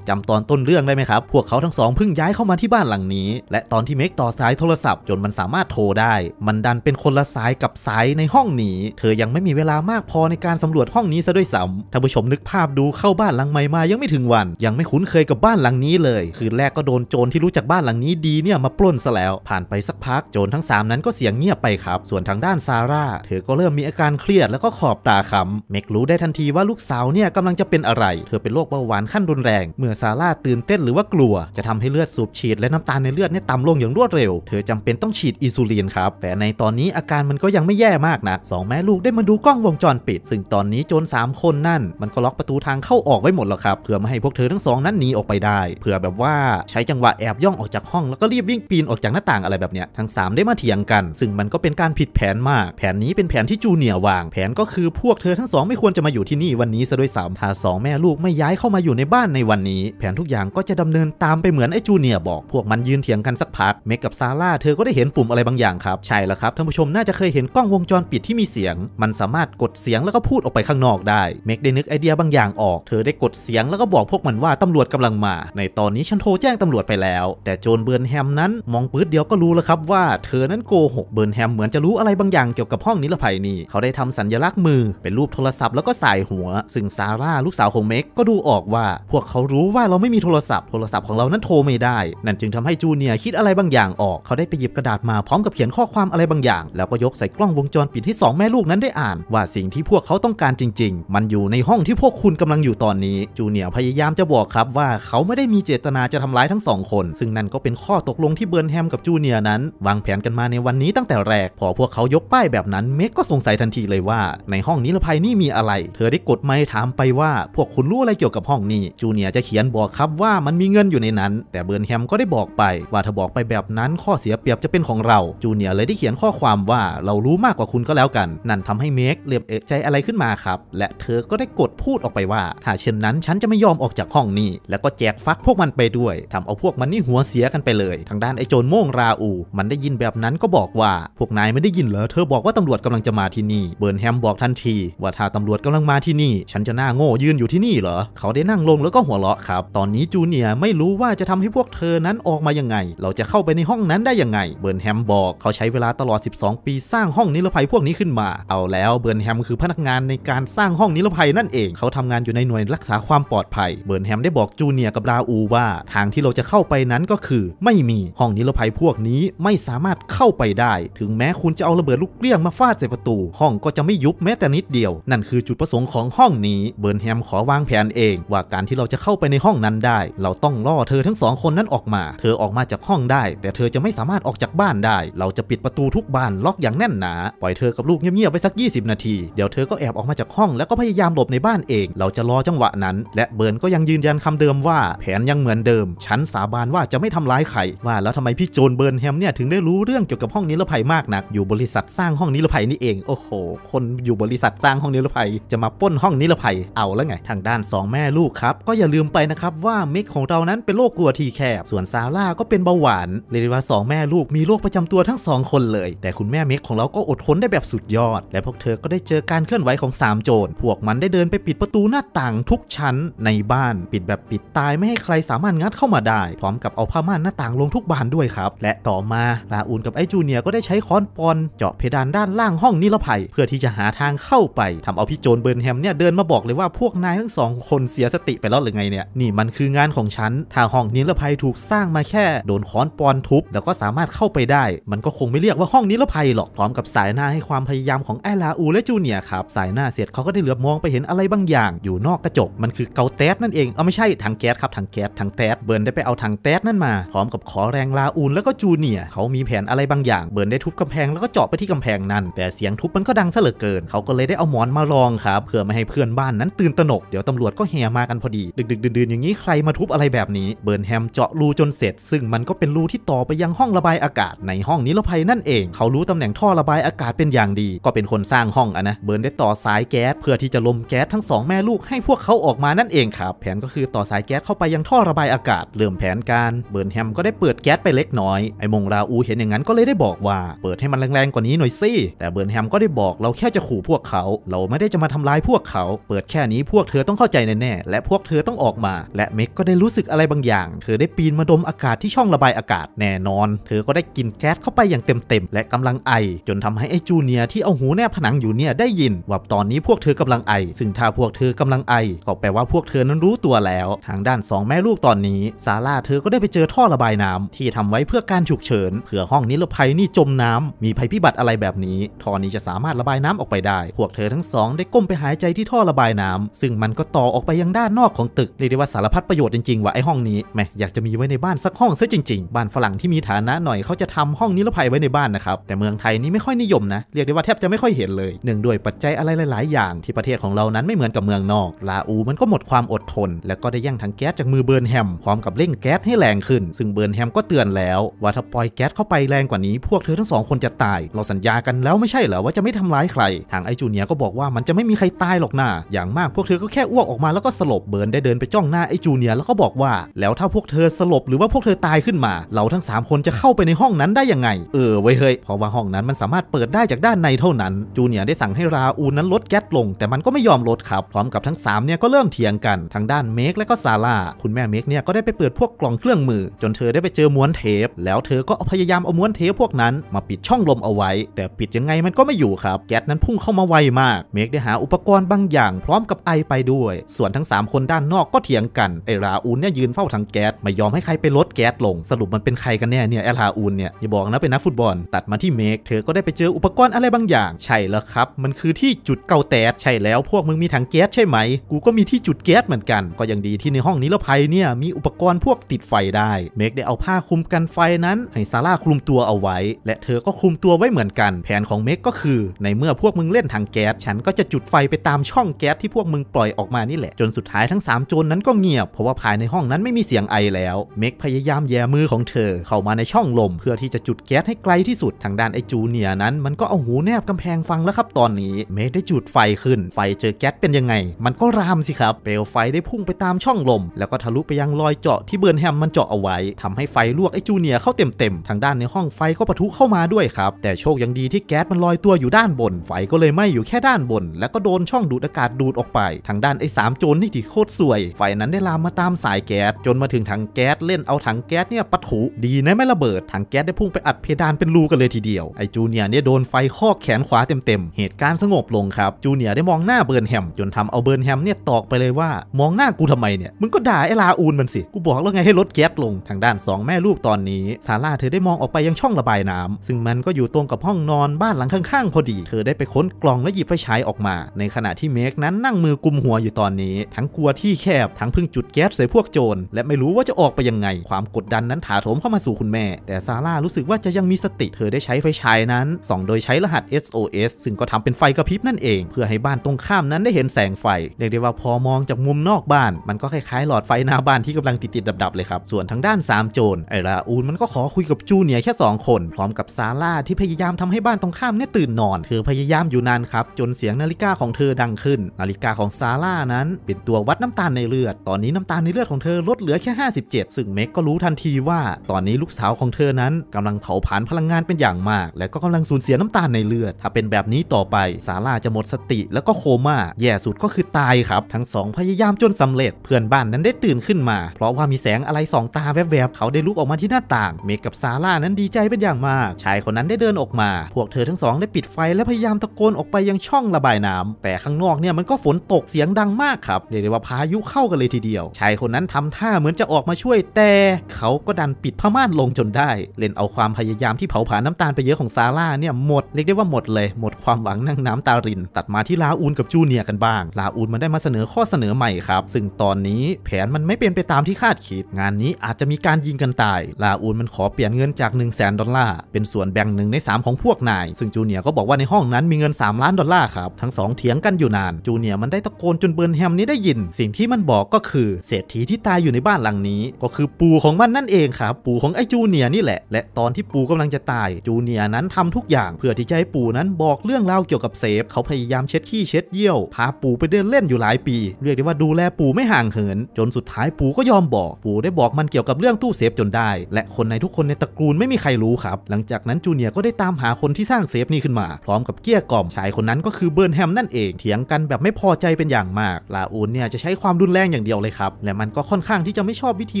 จำตอนต้นเรื่อง ได้ไหมครับ พวกเขาทั้งสองเพิ่งย้ายเข้ามาที่บ้านหลังนี้ และตอนที่เมกต่อสายโทรศัพท์ จนมันสามารถโทรได้ มันดันเป็นคนละสายกับสายในห้องหนี เธอยังไม่มีเวลามากพอในการสำรวจห้องนี้ซะด้วยซ้ำท่านผู้ชมนึกภาพดูเข้าบ้านหลังใหม่มายังไม่ถึงวัน ยังไม่คุ้นเคยกับบ้านหลังนี้เลย คืนแรกก็โดนโจรที่รู้จักบ้านหลังนี้ดีเนี่ยมาปล้นซะแล้ว ผ่านไปสักพักโจรทั้ง 3 นั้นก็เสียงเงียบไปครับ ส่วนทางด้านซาร่าเธอก็เริ่มมีอาการเครียดแล้วก็ขอบตาขำเมกรู้ได้ทันทีว่าลูกสาวเนี่ยกำลังจะเป็นอะไรเธอเป็นโรคเบาหวานขั้นรุนแรงเมื่อซาร่าตื่นเต้นหรือว่ากลัวจะทำให้เลือดสูบฉีดและน้ำตาลในเลือดเนี่ยต่ำลงอย่างรวดเร็ว เธอจำเป็นต้องฉีดอินซูลินครับ แต่ในตอนนี้อาการมันก็ยังไม่แย่มากนะสองแม่ลูกได้มาดูกล้องวงจรปิด ซึ่งตอนนี้โจร3คนนั่น มันก็ล็อกประตูทางเข้าออกไว้หมดแล้วครับ เพื่อไม่ให้พวกเธอทั้งสอง นั้นหนีออกไปได้เผื่อแบบว่าใช้จังหวะแอบย่องออกจากห้องแล้วก็รีบวิ่งปีนออกจากหน้าต่างอะไรแบบเนี้ยทั้ง 3 ได้มาเถียงกัน ซึ่งมันก็เป็นการผิดแผนมากแผนนี้เป็นแผนที่จูเนียวาง แผนก็คือพวกเธอทั้งสองไม่ควรจะมาอยู่ที่นี่วันนี้ซะด้วยซ้ำถ้าสองแม่ลูกไม่ย้ายเข้ามาอยู่ในบ้านในวันนี้แผนทุกอย่างก็จะดำเนินตามไปเหมือนไอ้จูเนีย บอก พวกมันยืนเถียงกันสักพักเมกกับซาร่าเธอก็ได้เห็นปุ่มอะไรบางอย่างครับ ใช่แล้วครับท่านผู้ชมน่าจะเคยเห็นกล้องวงจรปิดที่มีเสียง มันสามารถกดเสียงแล้วก็พูดออกไปข้างนอกได้เมกได้นึกไอเดียบางอย่างออก เธอได้กดเสียงแล้วก็บอกพวกมันว่าตำรวจกำลังมา ในตอนนี้ฉันโทรแจ้งตำรวจไปแล้วแต่โจนเบิร์นแฮมนั้นมองปื๊ดเดียวก็รู้แล้วครับว่า เธอนั้นโกหกเบิร์นแฮมเหมือนจะรู้อะไรบางอย่างเกี่ยวกับห้องนิรภัยนี่เขาได้ทำสัญลักษณ์มือเป็นรูปโทรศัพท์แล้วก็ใส่หัว ซึ่งซาร่าลูกสาวของเมกก็ดูออกว่า พวกเขารูรู้ว่าเราไม่มีโทรศัพท์โทรศัพท์ของเรานั้นโทรไม่ได้ นั่นจึงทำให้จูเนียคิดอะไรบางอย่างออก เขาได้ไปหยิบกระดาษมาพร้อมกับเขียนข้อความอะไรบางอย่าง แล้วก็ยกใส่กล้องวงจรปิดให้2แม่ลูกนั้นได้อ่าน ว่าสิ่งที่พวกเขาต้องการจริง ๆ มันอยู่ในห้องที่พวกคุณกำลังอยู่ตอนนี้ จูเนียพยายามจะบอกครับว่าเขาไม่ได้มีเจตนาจะทำร้ายทั้งสองคน ซึ่งนั่นก็เป็นข้อตกลงที่เบิร์นแฮมกับจูเนียนั้น วางแผนกันมาในวันนี้ตั้งแต่แรก พอพวกเขายกป้ายแบบนั้นเมกก็สงสัยทันทีเลยว่า ในห้องนิรภัยนี่มีอะไร เธอได้กดไม้ถามไปว่าพวกคุณรู้อะไรเกี่ยวกับห้องนี้จูเนียจจะเขียนบอกครับว่ามันมีเงินอยู่ในนั้น แต่เบิร์นแฮมก็ได้บอกไป ว่าถ้าบอกไปแบบนั้นข้อเสียเปรียบจะเป็นของเราจูเนียร์เลยได้เขียนข้อความว่าเรารู้มากกว่าคุณก็แล้วกัน นั่นทำให้เมกเรียบเอกใจอะไรขึ้นมาครับและเธอก็ได้กดพูดออกไปว่า ถ้าเช่นนั้น ฉันจะไม่ยอมออกจากห้องนี้ แล้วก็แจกฟักพวกมันไปด้วย ทำเอาพวกมันนี่หัวเสียกันไปเลย ทางด้านไอโจนโม่งราอู มันได้ยินแบบนั้นก็บอกว่าพวกนายไม่ได้ยินเหรอเธอบอกว่าตำรวจกำลังจะมาที่นี่เบิร์นแฮมบอกทันที ว่าถ้าตำรวจกำลังมาที่นี่ ฉันจะหน้าโง่ยืนอยู่ที่นี่เหรอเขาได้นั่งลงแล้วก็หัวเราาะครับ ตอนนี้จูเนียไม่รู้ว่าจะทำให้พวกเธอนั้นออกมายังไง เราจะเข้าไปในห้องนั้นได้ยังไง เบิร์นแฮมบอกเขาใช้เวลาตลอด 12 ปี สร้างห้องนิรภัยพวกนี้ขึ้นมา เอาแล้วเบิร์นแฮมคือพนักงานในการสร้างห้องนิรภัยนั่นเอง เขาทำงานอยู่ในหน่วยรักษาความปลอดภัย เบิร์นแฮมได้บอกจูเนียกับราอูว่า ทางที่เราจะเข้าไปนั้นก็คือ ไม่มีห้องนิรภัยพวกนี้ไม่สามารถเข้าไปได้ ถึงแม้คุณจะเอาระเบิดลูกเลี้ยงมาฟาดใส่ประตูห้องก็จะไม่ยุบแม้แต่นิดเดียว นั่นคือจุดประสงค์ของห้องนี้ เบิร์นแฮมขอวางแผนเอง ว่าการที่เราจะเข้าไปในห้องนั้นได้ เราต้องล่อเธอทั้งสองคนนั้นออกมา เธอออกมาจากห้องได้ แต่เธอจะไม่สามารถออกจากบ้านได้ เราจะปิดประตูทุกบานล็อกอย่างแน่นหนา ปล่อยเธอกับลูกเงียบๆไว้สัก 20 นาที เดี๋ยวเธอก็แอบออกมาจากห้องแล้วก็พยายามหลบในบ้านเอง เราจะรอจังหวะนั้น และเบิร์นก็ยังยืนยันคำเดิมว่า แผนยังเหมือนเดิม ฉันสาบานว่าจะไม่ทำร้ายใคร ว่าแล้วทำไมพี่โจนเบิร์นแฮมเนี่ยถึงได้รู้เรื่องเกี่ยวกับห้องนิรภัยมากนัก อยู่บริษัทสร้างห้องนิรภัยนี่เอง โอ้โห คนอยู่บริษัทสร้างห้องนิรภัยจะมาป้นห้องนิรภัยเอาแล้วไง ทางด้าน2แม่ลูกครับก็อย่าลืมมไปนะครับว่าเมกของเรานั้นเป็นโรคกลัวทีแคบส่วนซาร่าก็เป็นเบาหวาน เรียกว่าสองแม่ลูกมีโรคประจำตัวทั้งสองคนเลย แต่คุณแม่เมกของเราก็อดทนได้แบบสุดยอด และพวกเธอก็ได้เจอการเคลื่อนไหวของ 3 โจรพวกมันได้เดินไปปิดประตูหน้าต่างทุกชั้นในบ้าน ปิดแบบปิดตายไม่ให้ใครสามารถงัดเข้ามาได้พร้อมกับเอาผ้าม่านหน้าต่างลงทุกบานด้วยครับและต่อมาลาอูนกับไอจูเนียก็ได้ใช้ค้อนปอนเจาะเพดานด้านล่างห้องนิรภัย เพื่อที่จะหาทางเข้าไปทำเอาพี่โจรเบิร์นแฮมเนี่ยเดินมาบอกเลยว่าพวกนายทั้งสองคนเสียสติไปแล้วหรือไงเนี่ยเนี่ยนี่มันคืองานของฉันถ้าห้องนิรภัยถูกสร้างมาแค่โดนค้อนปอนทุบแล้วก็สามารถเข้าไปได้ มันก็คงไม่เรียกว่าห้องนิรภัยหรอก พร้อมกับสายหน้าให้ความพยายามของแอลาอูและจูเนียครับ สายหน้าเสียดเขาก็ได้เหลือบมองไปเห็นอะไรบางอย่าง อยู่นอกกระจก มันคือเกาแต๊ดนั่นเอง เอาไม่ใช่ถังแก๊สครับถังแก๊สถังแต๊ดเบิร์นได้ไปเอาถังแต๊ดนั่นมา พร้อมกับขอแรงลาอูแล้วก็จูเนียเขามีแผนอะไรบางอย่าง เบิร์นได้ทุบกำแพงแล้วก็เจาะไปที่กำแพงนั้น แต่เสียงทุบมันก็ดังซะเหลือเกิน เขาก็เลยได้เอาหมอนมารองครับเพื่อไม่ให้เพื่อนบ้านนั้นตื่นตระหนกเดี๋ยวตำรวจก็แห่มากันพอดี ดึก ๆดื่นๆอย่างนี้ใครมาทุบอะไรแบบนี้เบิร์นแฮมเจาะรูจนเสร็จ ซึ่งมันก็เป็นรูที่ต่อไปยังห้องระบายอากาศ ในห้องนิรภัยนั่นเอง เขารู้ตำแหน่งท่อระบายอากาศเป็นอย่างดี ก็เป็นคนสร้างห้องอะนะเบิร์นได้ต่อสายแก๊สเพื่อที่จะลมแก๊สทั้งสองแม่ลูกให้พวกเขาออกมานั่นเองครับแผนก็คือต่อสายแก๊สเข้าไปยังท่อระบายอากาศเริ่มแผนการเบิร์นแฮมก็ได้เปิดแก๊สไปเล็กน้อยไอ้มงราอูเห็นอย่างนั้นก็เลยได้บอกว่าเปิดให้มันแรงๆกว่านี้หน่อยสิแต่เบิร์นแฮมก็ได้บอกเราแค่จะขู่พวกเขา เราไม่ได้จะมาทำายพวกเขา เปิดแค่นี้พวกเธอต้องเข้าใจแน่ๆและพวกเธอต้องออกมาและเม็กก็ได้รู้สึกอะไรบางอย่าง เธอได้ปีนมาดมอากาศที่ช่องระบายอากาศแน่นอน เธอก็ได้กินแก๊สเข้าไปอย่างเต็มๆ และกำลังไอ จนทำให้ไอจูเนียที่เอาหูแนบผนังอยู่เนี่ยได้ยิน ว่าตอนนี้พวกเธอกำลังไอซึ่งถ้าพวกเธอกำลังไอ ก็แปลว่าพวกเธอนั้นรู้ตัวแล้ว ทางด้าน 2 แม่ลูกตอนนี้ ซาร่าเธอก็ได้ไปเจอท่อระบายน้ำ ที่ทำไว้เพื่อการฉุกเฉินเผื่อห้องนิรภัยนี่จมน้ำมีภัยพิบัติอะไรแบบนี้ท่อนี้จะสามารถระบายน้ำออกไปได้ พวกเธอทั้งสองได้ก้มไปหายใจที่ท่อระบายน้ำ ซึ่งมันก็ต่อออกไปยังด้านนอกของตึกเยกได้ว่าสารพัดประโยชน์จริงๆว่ะไอห้องนี้แมอยากจะมีไว้ในบ้านสักห้องซะจริงๆ บ้านฝรั่งที่มีฐานะหน่อยเขาจะทำห้องนิรภัยไว้ในบ้านนะครับแต่เมืองไทยนี่ไม่ค่อยนิยมนะเรียกได้ว่าแทบจะไม่ค่อยเห็นเลยหนึ่งด้วยปัจจัยอะไรหลายๆอย่างที่ประเทศของเรานั้นไม่เหมือนกับเมืองนอกลาอูมันก็หมดความอดทน แล้วก็ได้ย่งถังแก๊สจากมือเบิร์นแฮมพร้อมกับเร่งแก๊สให้แรงขึ้นซึ่งเบิร์นแฮมก็เตือนแล้วว่าถ้าปล่อยแก๊สเข้าไปแรงกว่านี้ พวกเธอทั้งสองคนจะตาย เราสัญญากันแล้วไม่ใช่เหรอว่าจะไม่ทำร้ายใคร ทางไอจูเนียก็บอกว่ามันจะไม่มีใครตายหรอกนะอย่างมากพวกเธอก็แค่อ้วกออกมา แล้วก็สลบเบิร์นได้เดินไปจ้องหน้าไอ้จูเนียร์แล้วก็บอกว่า แล้วถ้าพวกเธอสลบหรือว่าพวกเธอตายขึ้นมา เราทั้ง 3 คนจะเข้าไปในห้องนั้นได้ยังไงเออไว้เฮ้ยเพราะว่าห้องนั้นมันสามารถเปิดได้จากด้านในเท่านั้น จูเนียร์ได้สั่งให้ราอูนั้นลดแก๊สลง แต่มันก็ไม่ยอมลดครับพร้อมกับทั้ง3เนี่ยก็เริ่มเถียงกัน ทางด้านเมกและก็ซาร่าคุณแม่เมกเนี่ยก็ได้ไปเปิดพวกกล่องเครื่องมือจนเธอได้ไปเจอม้วนเทป แล้วเธอก็พยายามเอาม้วนเทปพวกนั้นมาปิดช่องลมเอาไว้ แต่ปิดยังไงมันก็ไม่อยู่ครับ แก๊สนั้นพุ่งเข้ามาไวมากเมกได้หาอุปกรณ์บางอย่างพร้อมกับไอไปด้วย ส่วนทั้ง 3 คนด้านนอกก็็เถียงกันไอราอูนเนี่ยยืนเฝ้าถังแก๊สไม่ยอมให้ใครไปลดแก๊สลงสรุปมันเป็นใครกันแน่เนี่ยไอราอูนเนี่ยอย่าบอกนะเป็นนักฟุตบอล ตัดมาที่เมกเธอก็ได้ไปเจออุปกรณ์อะไรบางอย่าง ใช่แล้วครับ มันคือที่จุดเกาแตดใช่แล้ว พวกมึงมีถังแก๊ส ใช่ไหม กูก็มีที่จุดแก๊สเหมือนกัน ก็ยังดีที่ในห้องนิรภัยเนี่ยมีอุปกรณ์พวกติดไฟได้เมกได้เอาผ้าคลุมกันไฟนั้นให้ซาร่าคลุมตัวเอาไว้ และเธอก็คลุมตัวไว้เหมือนกัน แผนของเมกก็คือในเมื่อพวกมึงเล่นถังแก๊สฉันก็จะจุดไฟไปตามช่องแก๊สที่พวกมึงปล่อยออกมานี่แหละจนสุดท้ายทั้ง3จรนั้นก็เงียบเพราะว่าภายในห้องนั้นไม่มีเสียงไอแล้วเมกพยายามแย่มือของเธอเข้ามาในช่องลม เพื่อที่จะจุดแก๊สให้ไกลที่สุดทางด้านไอจูเนียนั้นมันก็เอาหูแนบกำแพงฟังแล้วครับ ตอนนี้เมกได้จุดไฟขึ้นไฟเจอแก๊สเป็นยังไง มันก็รามสิครับ เปลวไฟได้พุ่งไปตามช่องลมแล้วก็ทะลุไปยังรอยเจาะที่เบิร์นแฮมมันเจาะเอาไว้ ทำให้ไฟลวกไอจูเนียเข้าเต็มๆทางด้านในห้องไฟก็ปะทุเข้ามาด้วยครับแต่โชคยังดีที่แก๊สมันลอยตัวอยู่ด้านบน ไฟก็เลยไหม้อยู่แค่ด้านบน แล้วก็โดนช่องดูดอากาศดูดออกไป ทางด้านไอ้สามโจรนี่ที่โคตรสวยไฟนั้นได้ลามมาตามสายแก๊สจนมาถึงถังแก๊สเล่นเอาถังแก๊สเนี่ยปะถุดีนะไม่ระเบิดถังแก๊สได้พุ่งไปอัดเพดานเป็นรูกันเลยทีเดียวไอจูเนียเนี่ยโดนไฟข้อแขนขวาเต็มๆเหตุการณ์สงบลงครับจูเนียได้มองหน้าเบิร์นแฮมจนทำเอาเบิร์นแฮมเนี่ยตอกไปเลยว่า มองหน้ากูทำไมเนี่ยมึงก็ด่าไอลาอูนมันสิกูบอกแล้วไงให้ลดแก๊สลงทางด้าน2แม่ลูกตอนนี้ซาร่าเธอได้มองออกไปยังช่องระบายน้ำ ซึ่งมันก็อยู่ตรงกับห้องนอนบ้านหลังข้างๆ พอดี เธอได้ไปค้นกล่องและหยิบไฟฉายออกมา ในขณะที่เมกนั้นนั่งมือกุมหัวอยู่ตอนนี้ทั้งกลัวที่แคบบทั้งเพิ่งจุดแก๊สใส่พวกโจรและไม่รู้ว่าจะออกไปยังไง ความกดดันนั้นถาโถมเข้ามาสู่คุณแม่ แต่ซาร่ารู้สึกว่าจะยังมีสติเธอได้ใช้ไฟฉายนั้นส่องโดยใช้รหัส SOS ซึ่งก็ทำเป็นไฟกระพริบนั่นเอง เพื่อให้บ้านตรงข้ามนั้นได้เห็นแสงไฟเรียกได้ว่าพอมองจากมุมนอกบ้าน มันก็คล้ายๆหลอดไฟหน้าบ้านที่กำลังติดๆดับๆเลยครับส่วนทางด้าน3โจรไอราอูนมันก็ขอคุยกับจูเนียแค่2คนพร้อมกับซาร่าที่พยายามทำให้บ้านตรงข้ามเนี่ยตื่นนอน เธอพยายามอยู่นานครับจนเสียงนาฬิกาของเธอดังขึ้นนาฬิกาของซาร่านั้นเป็นตัววัดน้ำตาลในเลืลือดตอนนี้น้ำตาลในเลือดของเธอลดเหลือแค่ 57 ซึ่งเม็กก็รู้ทันทีว่า ตอนนี้ลูกสาวของเธอนั้นกำลังเผาผลาญพลังงานเป็นอย่างมาก และก็กำลังสูญเสียน้ำตาลในเลือด ถ้าเป็นแบบนี้ต่อไป ซาร่าจะหมดสติ แล้วก็โคม่าแย่สุดก็คือตายครับ ทั้งสองพยายามจนสำเร็จ เพื่อนบ้านนั้นได้ตื่นขึ้นมา เพราะว่ามีแสงอะไรสองตาแวบๆเขาได้ลุกออกมาที่หน้าต่าง เมกกับซาร่านั้นดีใจเป็นอย่างมาก ชายคนนั้นได้เดินออกมา พวกเธอทั้งสอง ได้ปิดไฟและพยายามตะโกนออกไปยังช่องระบายน้ำ แต่ข้างนอกเนี่ยมันก็ฝนตกเสียงดังมากครับเรียกได้ว่าพายุเข้ากันเลยทีเดียว ชายคนนั้นทำท่าเหมือนจะออกมาช่วยแต่เขาก็ดันปิดผ้าม่านลงจนได้ เล่นเอาความพยายามที่เผาผลาญน้ำตาลไปเยอะของซาร่าเนี่ย หมดเรียกได้ว่าหมดเลยหมดความหวังนั่งน้ำตาริน ตัดมาที่ลาอูนกับจูเนียกันบ้าง ลาอูนมันได้มาเสนอข้อเสนอใหม่ครับ ซึ่งตอนนี้แผนมันไม่เป็นไปตามที่คาดคิด งานนี้อาจจะมีการยิงกันตายลาอูนมันขอเปลี่ยนเงินจาก 1 0 0 0 0แดอลลาร์เป็นส่วนแบ่งหนึ่งใน 3 ของพวกนาย ซึ่งจูเนียก็บอกว่าในห้องนั้นมีเงิน3ล้านดอลลาร์ครับ ทั้ง2เถียงกันอยู่นาน จูเนียมันได้ตะโกนจนเบิร์นแฮมนี้ได้ยินสิ่งที่มันบอกก็คือเศรษฐีที่ตายอยู่ในบ้านหลังนี้ ก็คือปู่ของมันนั่นเองครับปู่ของไอ้จูเนียนี่แหละ และตอนที่ปู่กำลังจะตายจูเนียนั้นทำทุกอย่าง เพื่อที่จะให้ปู่นั้นบอกเรื่องราวเกี่ยวกับเซฟ เขาพยายามเช็ดขี้เช็ดเยี่ยว พาปู่ไปเดินเล่นอยู่หลายปี เรียกได้ว่าดูแลปู่ไม่ห่างเหิน จนสุดท้ายปู่ก็ยอมบอกปู่ได้บอกมันเกี่ยวกับเรื่องตู้เซฟจนได้ และคนในทุกคนในตระกูลไม่มีใครรู้ครับหลังจากนั้นจูเนียก็ได้ตามหาคนที่สร้างเซฟนี้ขึ้นมาพร้อมกับเกี้ยกล่อมชายคนนั้นก็คือเบิร์นแฮมนั่นเองเถียงกันแบบไม่พอใจเป็นอย่างมากลาอูนเนี่ยจะใช้ความรุนแรงงอย่างเดียวเลยครับและมันก็ค่อนข้างที่จะไม่ชอบวิธี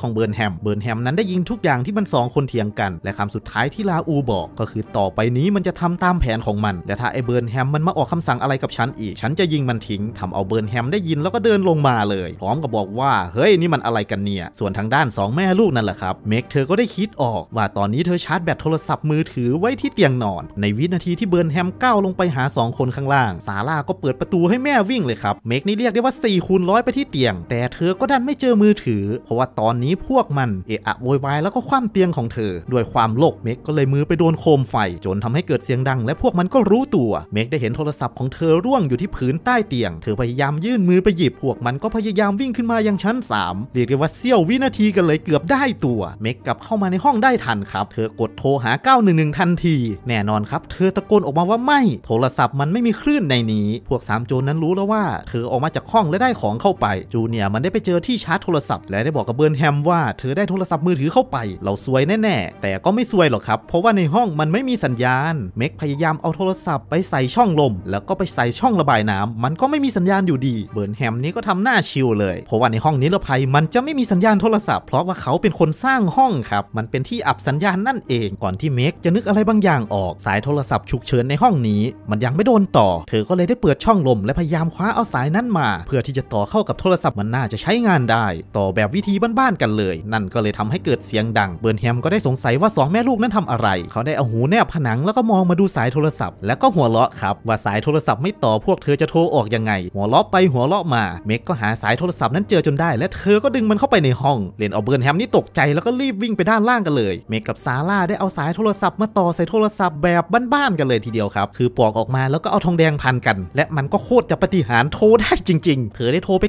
ของเบิร์นแฮมเบิร์นแฮมนั้นได้ยิงทุกอย่างที่มัน 2 คนเถียงกัน และคำสุดท้ายที่ลาอูบอก ก็คือต่อไปนี้มันจะทำตามแผนของมัน และถ้าไอ้เบิร์นแฮมมันมาออกคำสั่งอะไรกับฉันอีกฉันจะยิงมันทิ้งทำเอาเบิร์นแฮมได้ยินแล้วก็เดินลงมาเลย พร้อมกับบอกว่าเฮ้ยนี่มันอะไรกันเนี่ยส่วนทางด้าน 2 แม่ลูกนั่นแหละครับเมกเธอก็ได้คิดออกว่าตอนนี้เธอชาร์จแบตโทรศัพท์มือถือไว้ที่เตียงนอนในวินาทีที่เบิร์นแฮมก้าวลงไปหา 2 คนข้างล่างซาร่าก็เปิดประตูให้แม่วิ่งเลยครับเมกนี่เรียกได้ว่า4คูณร้อยไปที่เตียงแต่เธอก็ดันไม่เจอมือถือ เพราะว่าตอนนี้พวกมันเอะอะโวยวายแล้วก็คว่ำเตียงของเธอ ด้วยความโลกเมกก็เลยมือไปโดนโคมไฟ จนทำให้เกิดเสียงดังและพวกมันก็รู้ตัวเมกได้เห็นโทรศัพท์ของเธอร่วงอยู่ที่พื้นใต้เตียงเธอพยายามยื่นมือไปหยิบพวกมันก็พยายามวิ่งขึ้นมายังชั้น 3เรียกได้ว่าเสี้ยววินาทีกันเลยเกือบได้ตัวเมกกลับเข้ามาในห้องได้ทันครับ เธอกดโทรหา 911 ทันที แน่นอนครับ เธอตะโกนออกมาว่าไม่โทรศัพท์มันไม่มีคลื่นในนี้ พวก3โจรนั้นรู้แล้วว่าเธอออกมาจากห้องและได้ของเข้าไปจูนเนี่ยมันได้ไปเจอที่ชาร์จโทรศัพท์ และได้บอกกับเบิร์นแฮมว่าเธอได้โทรศัพท์มือถือเข้าไป เราซวยแน่ๆ แต่ก็ไม่ซวยหรอกครับ เพราะว่าในห้องมันไม่มีสัญญาณ เม็กพยายามเอาโทรศัพท์ไปใส่ช่องลม แล้วก็ไปใส่ช่องระบายน้ำ มันก็ไม่มีสัญญาณอยู่ดีเบิร์นแฮมนี้ก็ทำหน้าชิวเลยเพราะว่าในห้องนิรภัยมันจะไม่มีสัญญาณโทรศัพท์ เพราะว่าเขาเป็นคนสร้างห้องครับมันเป็นที่อับสัญญาณนั่นเองก่อนที่เม็กจะนึกอะไรบางอย่างออกสายโทรศัพท์ฉุกเฉินในห้องนี้ มันยังไม่โดนต่อเธอก็เลยได้เปิดช่องลม และพยายามคว้าเอาสายนั้นมา เพื่อที่จะต่อเข้ากับโทรศัพท์มันน่าจะใช้งานได้ต่อแบบวิธีบ้านๆกันเลย นั่นก็เลยทำให้เกิดเสียงดัง เบิร์นแฮมก็ได้สงสัยว่า 2 แม่ลูกนั้นทำอะไร เขาได้เอาหูแนบผนังแล้วก็มองมาดูสายโทรศัพท์แล้วก็หัวเราะครับว่าสายโทรศัพท์ไม่ต่อพวกเธอจะโทรออกยังไง หัวเราะไปหัวเราะมา เมกก็หาสายโทรศัพท์นั้นเจอจนได้ และเธอก็ดึงมันเข้าไปในห้องเลนเอาเบิร์นแฮมนี่ตกใจแล้วก็รีบวิ่งไปด้านล่างกันเลย เมกกับซาร่าได้เอาสายโทรศัพท์มาต่อสายโทรศัพท์แบบบ้านๆกันเลยทีเดียวครับคือปลอกออกมาแล้วก็เอาทองแดงพันกัน และมันก็โคตรจะปฏิหารโทรได้จริงๆเธอได้โทรไป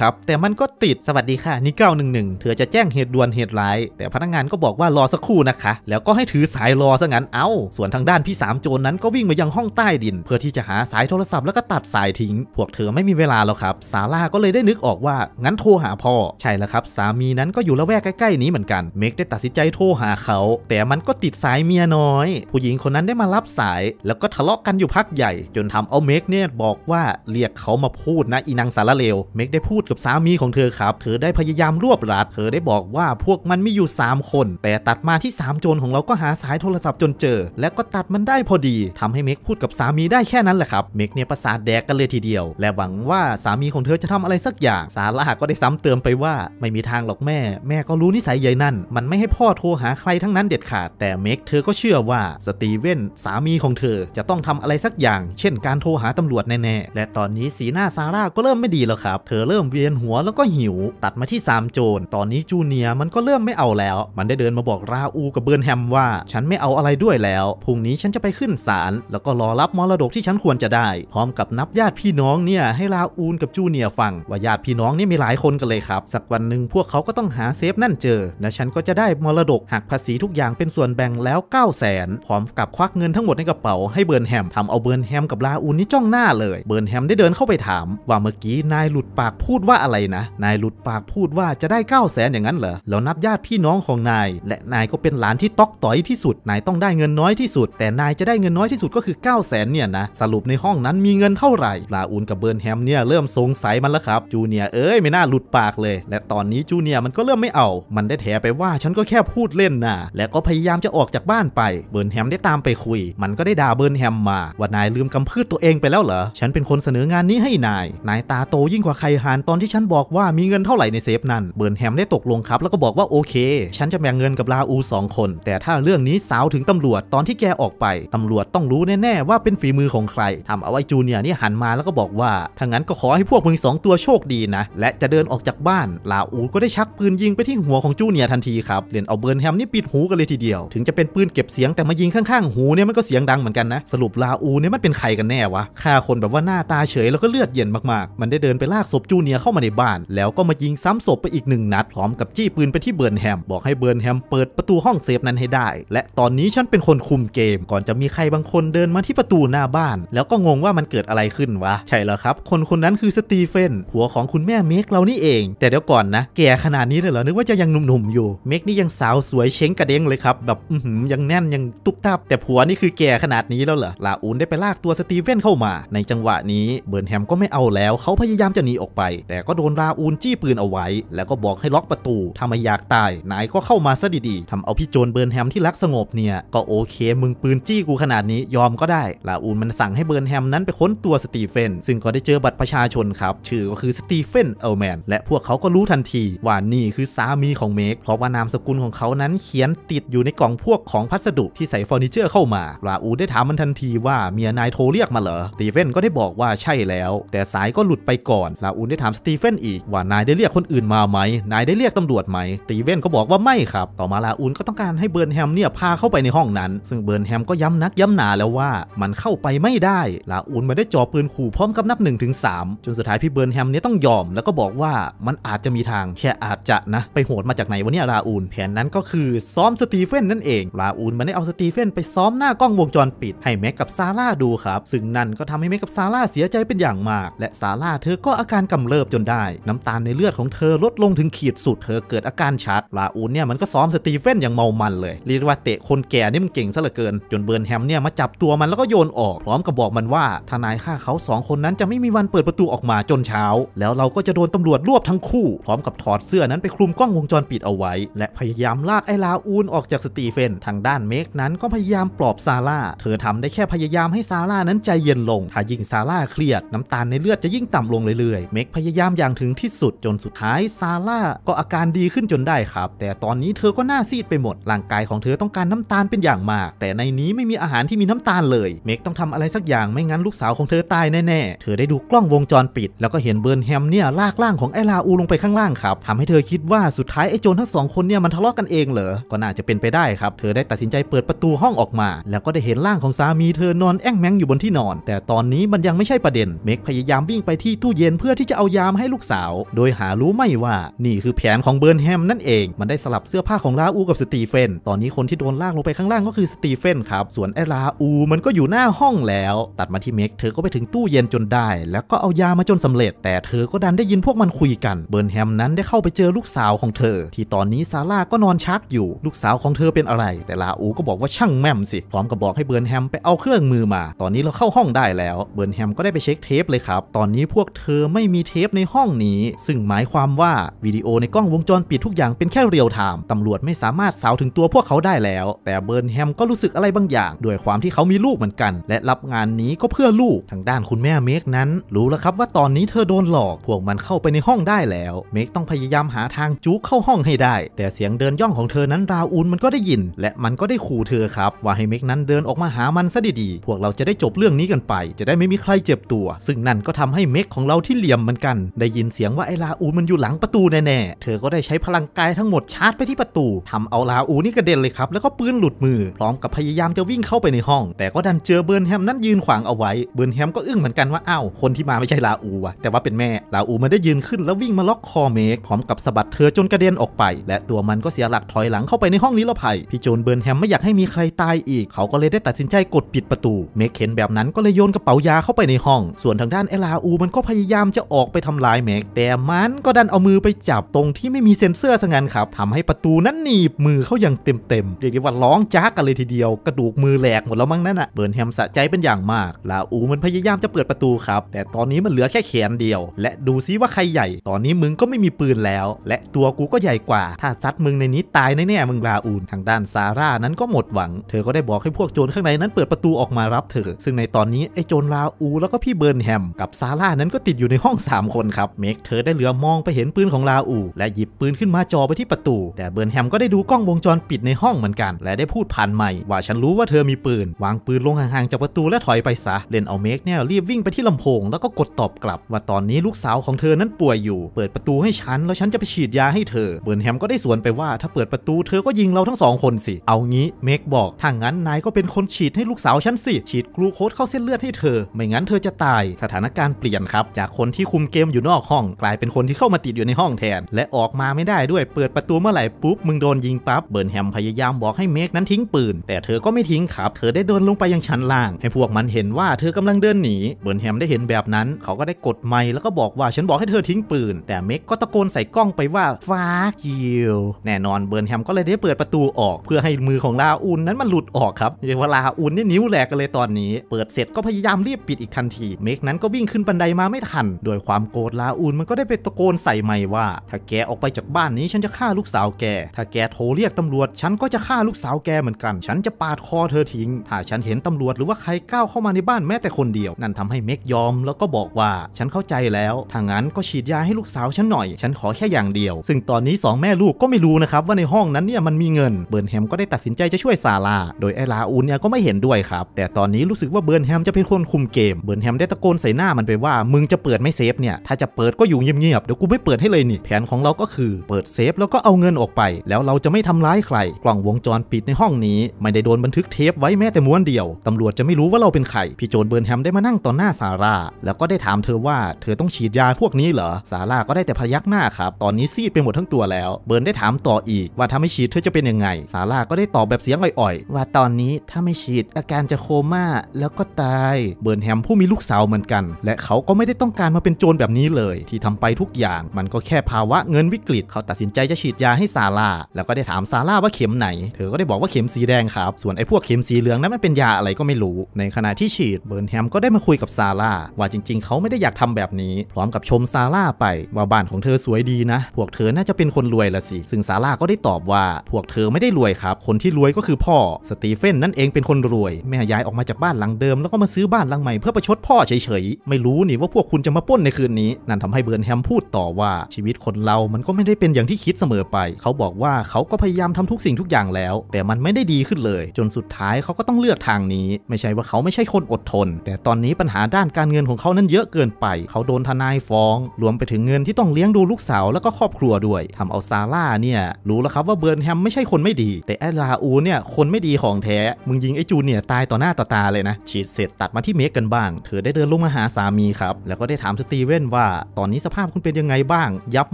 911ครับแต่มันก็ติด สวัสดีค่ะนี่911เธอจะแจ้งเหตุด่วนเหตุร้าย แต่พนักงานก็บอกว่ารอสักครู่นะคะ แล้วก็ให้ถือสายรอซะงั้น เอา้า ส่วนทางด้านพี่สามโจรนนั้นก็วิ่งมายังห้องใต้ดิน เพื่อที่จะหาสายโทรศัพท์แล้วก็ตัดสายทิ้ง พวกเธอไม่มีเวลาแล้วครับ ซาร่าก็เลยได้นึกออกว่างั้นโทรหาพ่อ ใช่แล้วครับสามีนั้นก็อยู่ละแวกใกล้ๆนี้เหมือนกัน เมกได้ตัดสินใจโทรหาเขา แต่มันก็ติดสายเมียน้อย ผู้หญิงคนนั้นได้มารับสาย แล้วก็ทะเลาะกันอยู่พักใหญ่ จนทำเอาเมกเนี่ยบอกว่าเรียกเขามาพูดนะอีนางสารเลวเมกได้พูดกับสามีของเธอครับ เธอได้พยายามรวบรัดเธอได้บอกว่าพวกมันมีอยู่ 3 คน แต่ตัดมาที่ 3 โจรของเราก็หาสายโทรศัพท์จนเจอ และก็ตัดมันได้พอดี ทำให้เมกพูดกับสามี ได้แค่นั้นแหละครับ เมกเนี่ยประสาทแดกกันเลยทีเดียว และหวังว่าสามีของเธอจะทำอะไรสักอย่าง ซาร่าก็ได้ซ้ำเติมไปว่าไม่มีทางหรอกแม่ แม่ก็รู้นิสัยใหญ่นั่น มันไม่ให้พ่อโทรหาใครทั้งนั้นเด็ดขาด แต่เมกเธอก็เชื่อว่าสตีเวนสามีของเธอจะต้องทำอะไรสักอย่าง เช่น การโทรหาตำรวจแน่ๆและตอนนี้สีหน้าซาร่าก็เริ่มไม่ดีแล้วครับ เธอเริ่มเวียนหัวแล้วก็หิวตัดมาที่ 3 โจรตอนนี้จูเนียมันก็เริ่มไม่เอาแล้ว มันได้เดินมาบอก ราอูกับเบิร์นแฮมว่า ฉันไม่เอาอะไรด้วยแล้ว พรุ่งนี้ฉันจะไปขึ้นศาลแล้วก็รอรับมรดกที่ฉันควรจะได้พร้อมกับนับญาติพี่น้องเนี่ย ให้ราอูนกับจูเนียฟัง ว่าญาติพี่น้องนี่มีหลายคนกันเลยครับ สักวันหนึ่งพวกเขาก็ต้องหาเซฟนั่นเจอและฉันก็จะได้มรดกหักภาษีทุกอย่างเป็นส่วนแบ่งแล้ว 9 0 0แสนพร้อมกับควักเงินทั้งหมดในกระเป๋าให้เบิร์นแฮมทำเอาเบิร์นแฮมกับราอูนนี่จ้องหน้าเลยเบิร์นแฮมได้เดินเข้าไปถาม ว่าเมื่อกี้นายหลุดปากพูดวว่าอะไรนะ นายหลุดปากพูดว่าจะได้9ก้าแสนอย่างนั้นเหรอแล้วนับญาติพี่น้องของนาย และนายก็เป็นหลานที่ตอกต่อยที่สุด นายต้องได้เงินน้อยที่สุด แต่นายจะได้เงินน้อยที่สุดก็คือ9ก้าแสนเนี่ยนะ สรุปในห้องนั้นมีเงินเท่าไหร่ลาอูนกับเบิร์นแฮมเนี่ยเริ่มสงสัยมันแล้วครับ จูเนียเอ้ยไม่น่าหลุดปากเลย และตอนนี้จูเนียมันก็เริ่มไม่เอามันได้แถไปว่าฉันก็แค่พูดเล่นนะและก็พยายามจะออกจากบ้านไป เบิร์นแฮมได้ตามไปคุย มันก็ได้ด่าเบิร์นแฮมมา ว่านายลืมกำพืชตัวเองไปแล้วเหรอฉันเป็นคนเสนองานนี้ให้นาย นายตาโตยิ่งกว่าใครหานตอนที่ฉันบอกว่ามีเงินเท่าไหร่ในเซฟนั้นเบิร์นแฮมได้ตกลงครับ แล้วก็บอกว่าโอเค ฉันจะแบ่งเงินกับลาอูสองคน แต่ถ้าเรื่องนี้สาวถึงตำรวจตอนที่แกออกไปตำรวจต้องรู้แน่ๆว่าเป็นฝีมือของใครทำเอาไว้จูเนียร์นี่หันมาแล้วก็บอกว่า ถ้างั้นก็ขอให้พวกมึงสองตัวโชคดีนะ และจะเดินออกจากบ้านลาอูก็ได้ชักปืนยิงไปที่หัวของจูเนียร์ทันทีครับเรียนเอาเบิร์นแฮมนี่ปิดหูกันเลยทีเดียว ถึงจะเป็นปืนเก็บเสียงแต่มายิงข้างๆหูเนี่ยมันก็เสียงดังเหมือนกันนะสรุปลาอูเนี่ยมันเป็นใครกันแน่วะฆ่าคนแบบว่าหน้าตาเฉยแล้วก็เลือดเย็นมากๆ มันได้เดินไปลากศพจูเนียเข้ามาในบ้านแล้วก็มายิงซ้ำศพไปอีกหนึ่งนัดพร้อมกับจี้ปืนไปที่เบิร์นแฮม บอกให้เบิร์นแฮมเปิดประตูห้องเซฟนั้นให้ได้ และตอนนี้ฉันเป็นคนคุมเกม ก่อนจะมีใครบางคนเดินมาที่ประตูหน้าบ้าน แล้วก็งงว่ามันเกิดอะไรขึ้นวะ ใช่แล้วครับ คนคนนั้นคือสตีเฟนหัวของคุณแม่เมกเรานี่เอง แต่เดี๋ยวก่อนนะ แกขนาดนี้เลยเหรอนึกว่าจะยังหนุ่มๆอยู่ เมกนี่ยังสาวสวยเช้งกระเด้งเลยครับแบบอืยังแน่นยังตุ๊บตับแต่ผัวนี่คือแกขนาดนี้แล้วเหรอลาอูนได้ไปลากตัวสตีเฟนเข้ามา ในจังหวะนี้เบิร์นแฮมก็ไม่เอาแล้ว เขาพยายามจะหนีออกไปแต่ก็โดนราอูนจี้ปืนเอาไว้ แล้วก็บอกให้ล็อกประตูถ้าไม่อยากตายนายก็เข้ามาซะดีๆทำเอาพี่โจนเบิร์นแฮมที่รักสงบเนี่ยก็โอเคมึงปืนจี้กูขนาดนี้ยอมก็ได้ ราอูนมันสั่งให้เบิร์นแฮมนั้นไปค้นตัวสตีเฟนซึ่งก็ได้เจอบัตรประชาชนครับ ชื่อก็คือสตีเฟนเอลแมนและพวกเขาก็รู้ทันที ว่านี่คือสามีของเมกเพราะว่านามสกุลของเขานั้น เขียนติดอยู่ในกล่องพวกของพัสดุที่ใส่เฟอร์นิเจอร์ เข้ามาราอูนได้ถามมันทันทีว่าเมียนายโทรเรียกมาเหรอสตีเฟนก็ได้บอกว่าใช่แล้ว แต่สายก็หลุดไปก่อนราอูได้ถามสสตีเฟนอีกว่านายได้เรียกคนอื่นมาไหม นายได้เรียกตำรวจไหมสตีเฟนก็บอกว่าไม่ครับต่อมาลาอูนก็ต้องการให้เบิร์นแฮมเนี่ยพาเข้าไปในห้องนั้นซึ่งเบิร์นแฮมก็ย้ำนักย้ำหนาแล้วว่า มันเข้าไปไม่ได้ลาอูนมันได้จ่อปืนขู่พร้อมกับนับ1นถึงสจนสุดท้ายพี่เบิร์นแฮมเนี่ยต้องยอมแล้วก็บอกว่ามันอาจจะมีทางแค่อาจจะนะ ไปโหดมาจากไหนวะเนี่ยลาอูนแผนนั้นก็คือซ้อมสตีเฟนนั่นเองลาอูนมันได้เอาสตีเฟนไปซ้อมหน้ากล้องวงจรปิดให้แม็กกับซาร่าดูครับ ซึ่งนั่นก็ทำให้แม็กกับซาร่าเสียใจเป็นอย่างมาก และซาร่าเธอก็อาการกำเริบจนได้ น้ำตาลในเลือดของเธอลดลงถึงขีดสุด เธอเกิดอาการชักลาอูนเนี่ย มันก็ซ้อมสตีเฟนอย่างเมามันเลยเรียกว่าเตะคนแก่นี่มันเก่งซะเหลือเกินจนเบิร์นแฮมเนี่ยมาจับตัวมันแล้วก็โยนออกพร้อมกับบอกมันว่า ทนายฆ่าเขา2คนนั้นจะไม่มีวันเปิดประตูออกมาจนเช้าแล้วเราก็จะโดนตำรวจรวบทั้งคู่พร้อมกับถอดเสื้อนั้นไปคลุมกล้องวงจรปิดเอาไว้ และพยายามลากไอ้ลาอูนออกจากสตีเฟนทางด้านเมกนั้นก็พยายามปลอบซาร่าเธอทำได้แค่พยายามให้ซาร่านั้นใจเย็นลงถ้ายิ่งซาร่าเครียดน้ำตาลในเลือดจะยิ่งต่ำลงเรื่อยๆเมกพยายามยามอย่างถึงที่สุดจนสุดท้ายซาร่าก็อาการดีขึ้นจนได้ครับ แต่ตอนนี้เธอก็หน้าซีดไปหมด ร่างกายของเธอต้องการน้ำตาลเป็นอย่างมาก แต่ในนี้ไม่มีอาหารที่มีน้ำตาลเลยเมกต้องทำอะไรสักอย่างไม่งั้นลูกสาวของเธอตายแน่ๆเธอได้ดูกล้องวงจรปิดแล้วก็เห็นเบิร์นแฮมเนี่ยลากร่างของไอลาอูลงไปข้างล่างครับทำให้เธอคิดว่าสุดท้ายไอโจนทั้งสองคนเนี่ยมันทะเลาะกกันเองเหรอก็น่าจะเป็นไปได้ครับเธอได้ตัดสินใจเปิดประตูห้องออกมา แล้วก็ได้เห็นร่างของสามีเธอนอนแอ่งแมงอยู่บนที่นอน แต่ตอนนี้มันยังไม่ใช่ประเด็นเมกพยายามวิ่งไปที่ตู้เย็นเพื่อที่จะเอายาามให้ลูกสาว โดยหารู้ไม่ว่า นี่คือแผนของเบิร์นแฮมนั่นเอง มันได้สลับเสื้อผ้าของลาอูกับสตีเฟน ตอนนี้คนที่โดนลากลงไปข้างล่างก็คือสตีเฟนครับ ส่วนไอ้ลาอูมันก็อยู่หน้าห้องแล้ว ตัดมาที่เมกเธอก็ไปถึงตู้เย็นจนได้ แล้วก็เอายามาจนสำเร็จ แต่เธอก็ดันได้ยินพวกมันคุยกัน เบิร์นแฮมนั้นได้เข้าไปเจอลูกสาวของเธอ ที่ตอนนี้ซาร่าก็นอนชักอยู่ ลูกสาวของเธอเป็นอะไร แต่ลาอูก็บอกว่าช่างแม่มสิ พร้อมกับบอกให้เบิร์นแฮมไปเอาเครื่องมือมา ตอนนี้เราเข้าห้องได้แล้ว เบิร์นแฮมก็ได้ไปเช็คเทปเลยครับตอนนี้พวกเธอไม่มีเทปในในห้องนี้ซึ่งหมายความว่า วิดีโอในกล้องวงจรปิดทุกอย่างเป็นแค่เรียลไทม์ตำรวจไม่สามารถสาวถึงตัวพวกเขาได้แล้ว แต่เบิร์นแฮมก็รู้สึกอะไรบางอย่าง ด้วยความที่เขามีลูกเหมือนกัน และรับงานนี้ก็เพื่อลูกทางด้านคุณแม่เมกนั้น รู้แล้วครับว่าตอนนี้เธอโดนหลอก พวกมันเข้าไปในห้องได้แล้ว เมกต้องพยายามหาทางจุกเข้าห้องให้ได้ แต่เสียงเดินย่องของเธอนั้นราอูนมันก็ได้ยิน และมันก็ได้ขู่เธอครับ ว่าให้เมกนั้นเดินออกมาหามันซะดีๆพวกเราจะได้จบเรื่องนี้กันไป จะได้ไม่มีใครเจ็บตัว ซึ่งนั่นก็ทำให้เมกของเราที่เหลี่ยมเหมือนกันได้ยินเสียงว่าไอลาอูมันอยู่หลังประตูแน่ๆเธอก็ได้ใช้พลังกายทั้งหมดชาร์จไปที่ประตูทำเอาลาอูนี่กระเด็นเลยครับแล้วก็ปืนหลุดมือพร้อมกับพยายามจะวิ่งเข้าไปในห้อง แต่ก็ดันเจอเบิร์นแฮมนั้นยืนขวางเอาไว้เบิร์นแฮมก็อึ้งเหมือนกันว่าอ้าวคนที่มาไม่ใช่ลาอูอะแต่ว่าเป็นแม่ลาอูมันได้ยืนขึ้นแล้ววิ่งมาล็อกคอเมกพร้อมกับสะบัดเธอจนกระเด็นออกไปและตัวมันก็เสียหลักถอยหลังเข้าไปในห้องนิรภัยพี่โจนเบิร์นแฮมไม่อยากให้มีใครตายอีก เขาก็เลยได้ตัดสินใจกดปิดประตูเมกเห็นแบบนั้นก็เลยโยนกระเป๋ายาเข้าไปในห้องส่วนทางด้านเอลาอูมันก็พยายามจะออกไปทำลายแม็กแต่มันก็ดันเอามือไปจับตรงที่ไม่มีเซ็นเซอร์ซะงั้นครับทำให้ประตูนั้นหนีบมือเขาอย่างเต็มๆเรียกได้ว่าร้องจ้ากันเลยทีเดียวกระดูกมือแหลกหมดแล้วมั้งนั่นอะเบิร์นแฮมสะใจเป็นอย่างมาก ลาอูมันพยายามจะเปิดประตูครับ แต่ตอนนี้มันเหลือแค่แขนเดียว และดูซิว่าใครใหญ่ตอนนี้มึงก็ไม่มีปืนแล้ว และตัวกูก็ใหญ่กว่า ถ้าซัดมึงในนี้ตายแน่ๆมึงลาอูนทางด้านซาร่านั้นก็หมดหวัง เธอก็ได้บอกให้พวกโจรข้างในนั้นเปิดประตูออกมารับเธอซึ่งในตอนนี้ไอ้โจรลาอูแล้วก็พี่เบิร์นแฮมกับซาร่านั้นก็ติดอยู่ในห้อง3คนนครับเมกเธอได้เหลือมองไปเห็นปืนของลาอู และหยิบปืนขึ้นมาจ่อไปที่ประตู แต่เบิร์นแฮมก็ได้ดูกล้องวงจรปิดในห้องเหมือนกันและได้พูดผ่านไม่ ว่าฉันรู้ว่าเธอมีปืน วางปืนลงห่างๆจากประตูและถอยไปซะเลนเอาเมกเนี่ยรีบวิ่งไปที่ลำโพง แล้วก็กดตอบกลับ ว่าตอนนี้ลูกสาวของเธอนั้นป่วยอยู่ เปิดประตูให้ฉันแล้วฉันจะไปฉีดยาให้เธอเบิร์นแฮมก็ได้สวนไปว่า ถ้าเปิดประตูเธอก็ยิงเราทั้งสองคนสิเอางี้เมกบอกถ้างั้นนายก็เป็นคนฉีดให้ลูกสาวฉันสิฉีดกลูโคสเข้าเส้นเลือดให้เธอ ไม่งั้นเธอจะตายสถานการณ์เปลี่ยนครับจากคนที่คุมเกมอยู่นอกห้องกลายเป็นคนที่เข้ามาติดอยู่ในห้องแทน และออกมาไม่ได้ด้วยเปิดประตูเมื่อไหร่ปุ๊บมึงโดนยิงปั๊บเบิร์นแฮมพยายามบอกให้เมกนั้นทิ้งปืน แต่เธอก็ไม่ทิ้งครับเธอได้เดินลงไปยังชั้นล่าง ให้พวกมันเห็นว่าเธอกำลังเดินหนีเบิร์นแฮมได้เห็นแบบนั้น เขาก็ได้กดไมค์แล้วก็บอกว่าฉันบอกให้เธอทิ้งปืนแต่เมกก็ตะโกนใส่กล้องไปว่าฟ้ายิวแน่นอนเบิร์นแฮมก็เลยได้เปิดประตูออกเพื่อให้มือของลาอุนนั้นมันหลุดออกครับเรียกว่าลาอุนนี่นิ้วแหลกกันเลยตอนนี้เปิดเสร็จก็พยายามรีบปิดอีกทันที เมกนั้นก็วิ่งขึ้นบันไดมาไม่ทันโดยความโกธลาอูนมันก็ได้ไปตะโกนใส่ไม่ว่าถ้าแกออกไปจากบ้านนี้ฉันจะฆ่าลูกสาวแกถ้าแกโทรเรียกตำรวจ ฉันก็จะฆ่าลูกสาวแกเหมือนกัน ฉันจะปาดคอเธอทิ้งถ้าฉันเห็นตำรวจหรือว่าใครก้าวเข้ามาในบ้านแม้แต่คนเดียวนั่นทำให้เมกยอมแล้วก็บอกว่าฉันเข้าใจแล้วถ้างั้นก็ฉีดยาให้ลูกสาวฉันหน่อย ฉันขอแค่อย่างเดียวซึ่งตอนนี้2แม่ลูกก็ไม่รู้นะครับว่าในห้องนั้นเนี่ยมันมีเงินเบิร์นแฮมก็ได้ตัดสินใจจะช่วยซาลาโดยไอลาอูนเนี่ยก็ไม่เห็นด้วยครับแต่ตอนนี้รู้สึกว่าเบิร์นแฮมจะเป็นคนคุมเกมเบิร์นแฮมได้ตะโกนใส่หน้ามันไปว่ามึงจะเปิดไม่เซฟเนี่ยถถ้าจะเปิดก็อยู่เงียบๆเดี๋ยวกูไม่เปิดให้เลยนี่แผนของเราก็คือเปิดเซฟแล้วก็เอาเงินออกไป แล้วเราจะไม่ทำร้ายใครกล่องวงจรปิดในห้องนี้ไม่ได้โดนบันทึกเทปไว้แม้แต่ม้วนเดียว ตำรวจจะไม่รู้ว่าเราเป็นใครพี่โจนเบิร์นแฮมได้มานั่งต่อหน้าซาร่าแล้วก็ได้ถามเธอว่า เธอต้องฉีดยาพวกนี้เหรอซาร่าก็ได้แต่พยักหน้าครับตอนนี้ซีดไปหมดทั้งตัวแล้ว เบิร์นได้ถามต่ออีกว่าถ้าไม่ฉีดเธอจะเป็นยังไงซาร่าก็ได้ตอบแบบเสียงอ่อยๆว่าตอนนี้ถ้าไม่ฉีด อาการจะโคม่าแล้วก็ตายเบิร์นแฮมผู้มีลูกสาวเหมือนกัน และเขาก็ไม่ได้ต้องการมาเป็นโจรแบบนี้ี้เลยที่ทำไปทุกอย่างมันก็แค่ภาวะเงินวิกฤต เขาตัดสินใจจะฉีดยาให้ซาร่า แล้วก็ได้ถามซาร่าว่าเข็มไหน เธอก็ได้บอกว่าเข็มสีแดงครับ ส่วนไอ้พวกเข็มสีเหลืองนั้นมันเป็นยาอะไรก็ไม่รู้ ในขณะที่ฉีดเบิร์นแฮมก็ได้มาคุยกับซาร่า ว่าจริงๆ เขาไม่ได้อยากทำแบบนี้ พร้อมกับชมซาร่าไปว่าบ้านของเธอสวยดีนะพวกเธอน่าจะเป็นคนรวยละสิ ซึ่งซาร่าก็ได้ตอบว่า พวกเธอไม่ได้รวยครับ คนที่รวยก็คือพ่อสตีเฟนนั่นเองเป็นคนรวยแม่ย้ายออกมาจากบ้านหลังเดิม แล้วก็มาซื้อบ้านหลังใหม่เพื่อประชดพ่อเฉยๆไม่รู้นี่ว่าพวกคุณจะมาป้นในคืนนี้นั่นทำให้เบิร์นแฮมพูดต่อว่าชีวิตคนเรามันก็ไม่ได้เป็นอย่างที่คิดเสมอไป เขาบอกว่าเขาก็พยายามทำทุกสิ่งทุกอย่างแล้ว แต่มันไม่ได้ดีขึ้นเลย จนสุดท้ายเขาก็ต้องเลือกทางนี้ ไม่ใช่ว่าเขาไม่ใช่คนอดทน แต่ตอนนี้ปัญหาด้านการเงินของเขานั้นเยอะเกินไป เขาโดนทนายฟ้องรวมไปถึงเงินที่ต้องเลี้ยงดูลูกสาวแล้วก็ครอบครัวด้วยทำเอาซาร่าเนี่ยรู้แล้วครับว่าเบิร์นแฮมไม่ใช่คนไม่ดีแต่แอลาอูเนี่ยคนไม่ดีของแท้มึงยิงไอจูเนี่ยตายต่อหน้าต่อตาเลยนะฉีดเสร็จตัดมาที่เมกกันบ้างเธอได้เดินลงมาหาสามีครับ แล้วก็ได้ถามสตีเวนว่าตอนนี้สภาพคุณเป็นยังไงบ้าง ยับ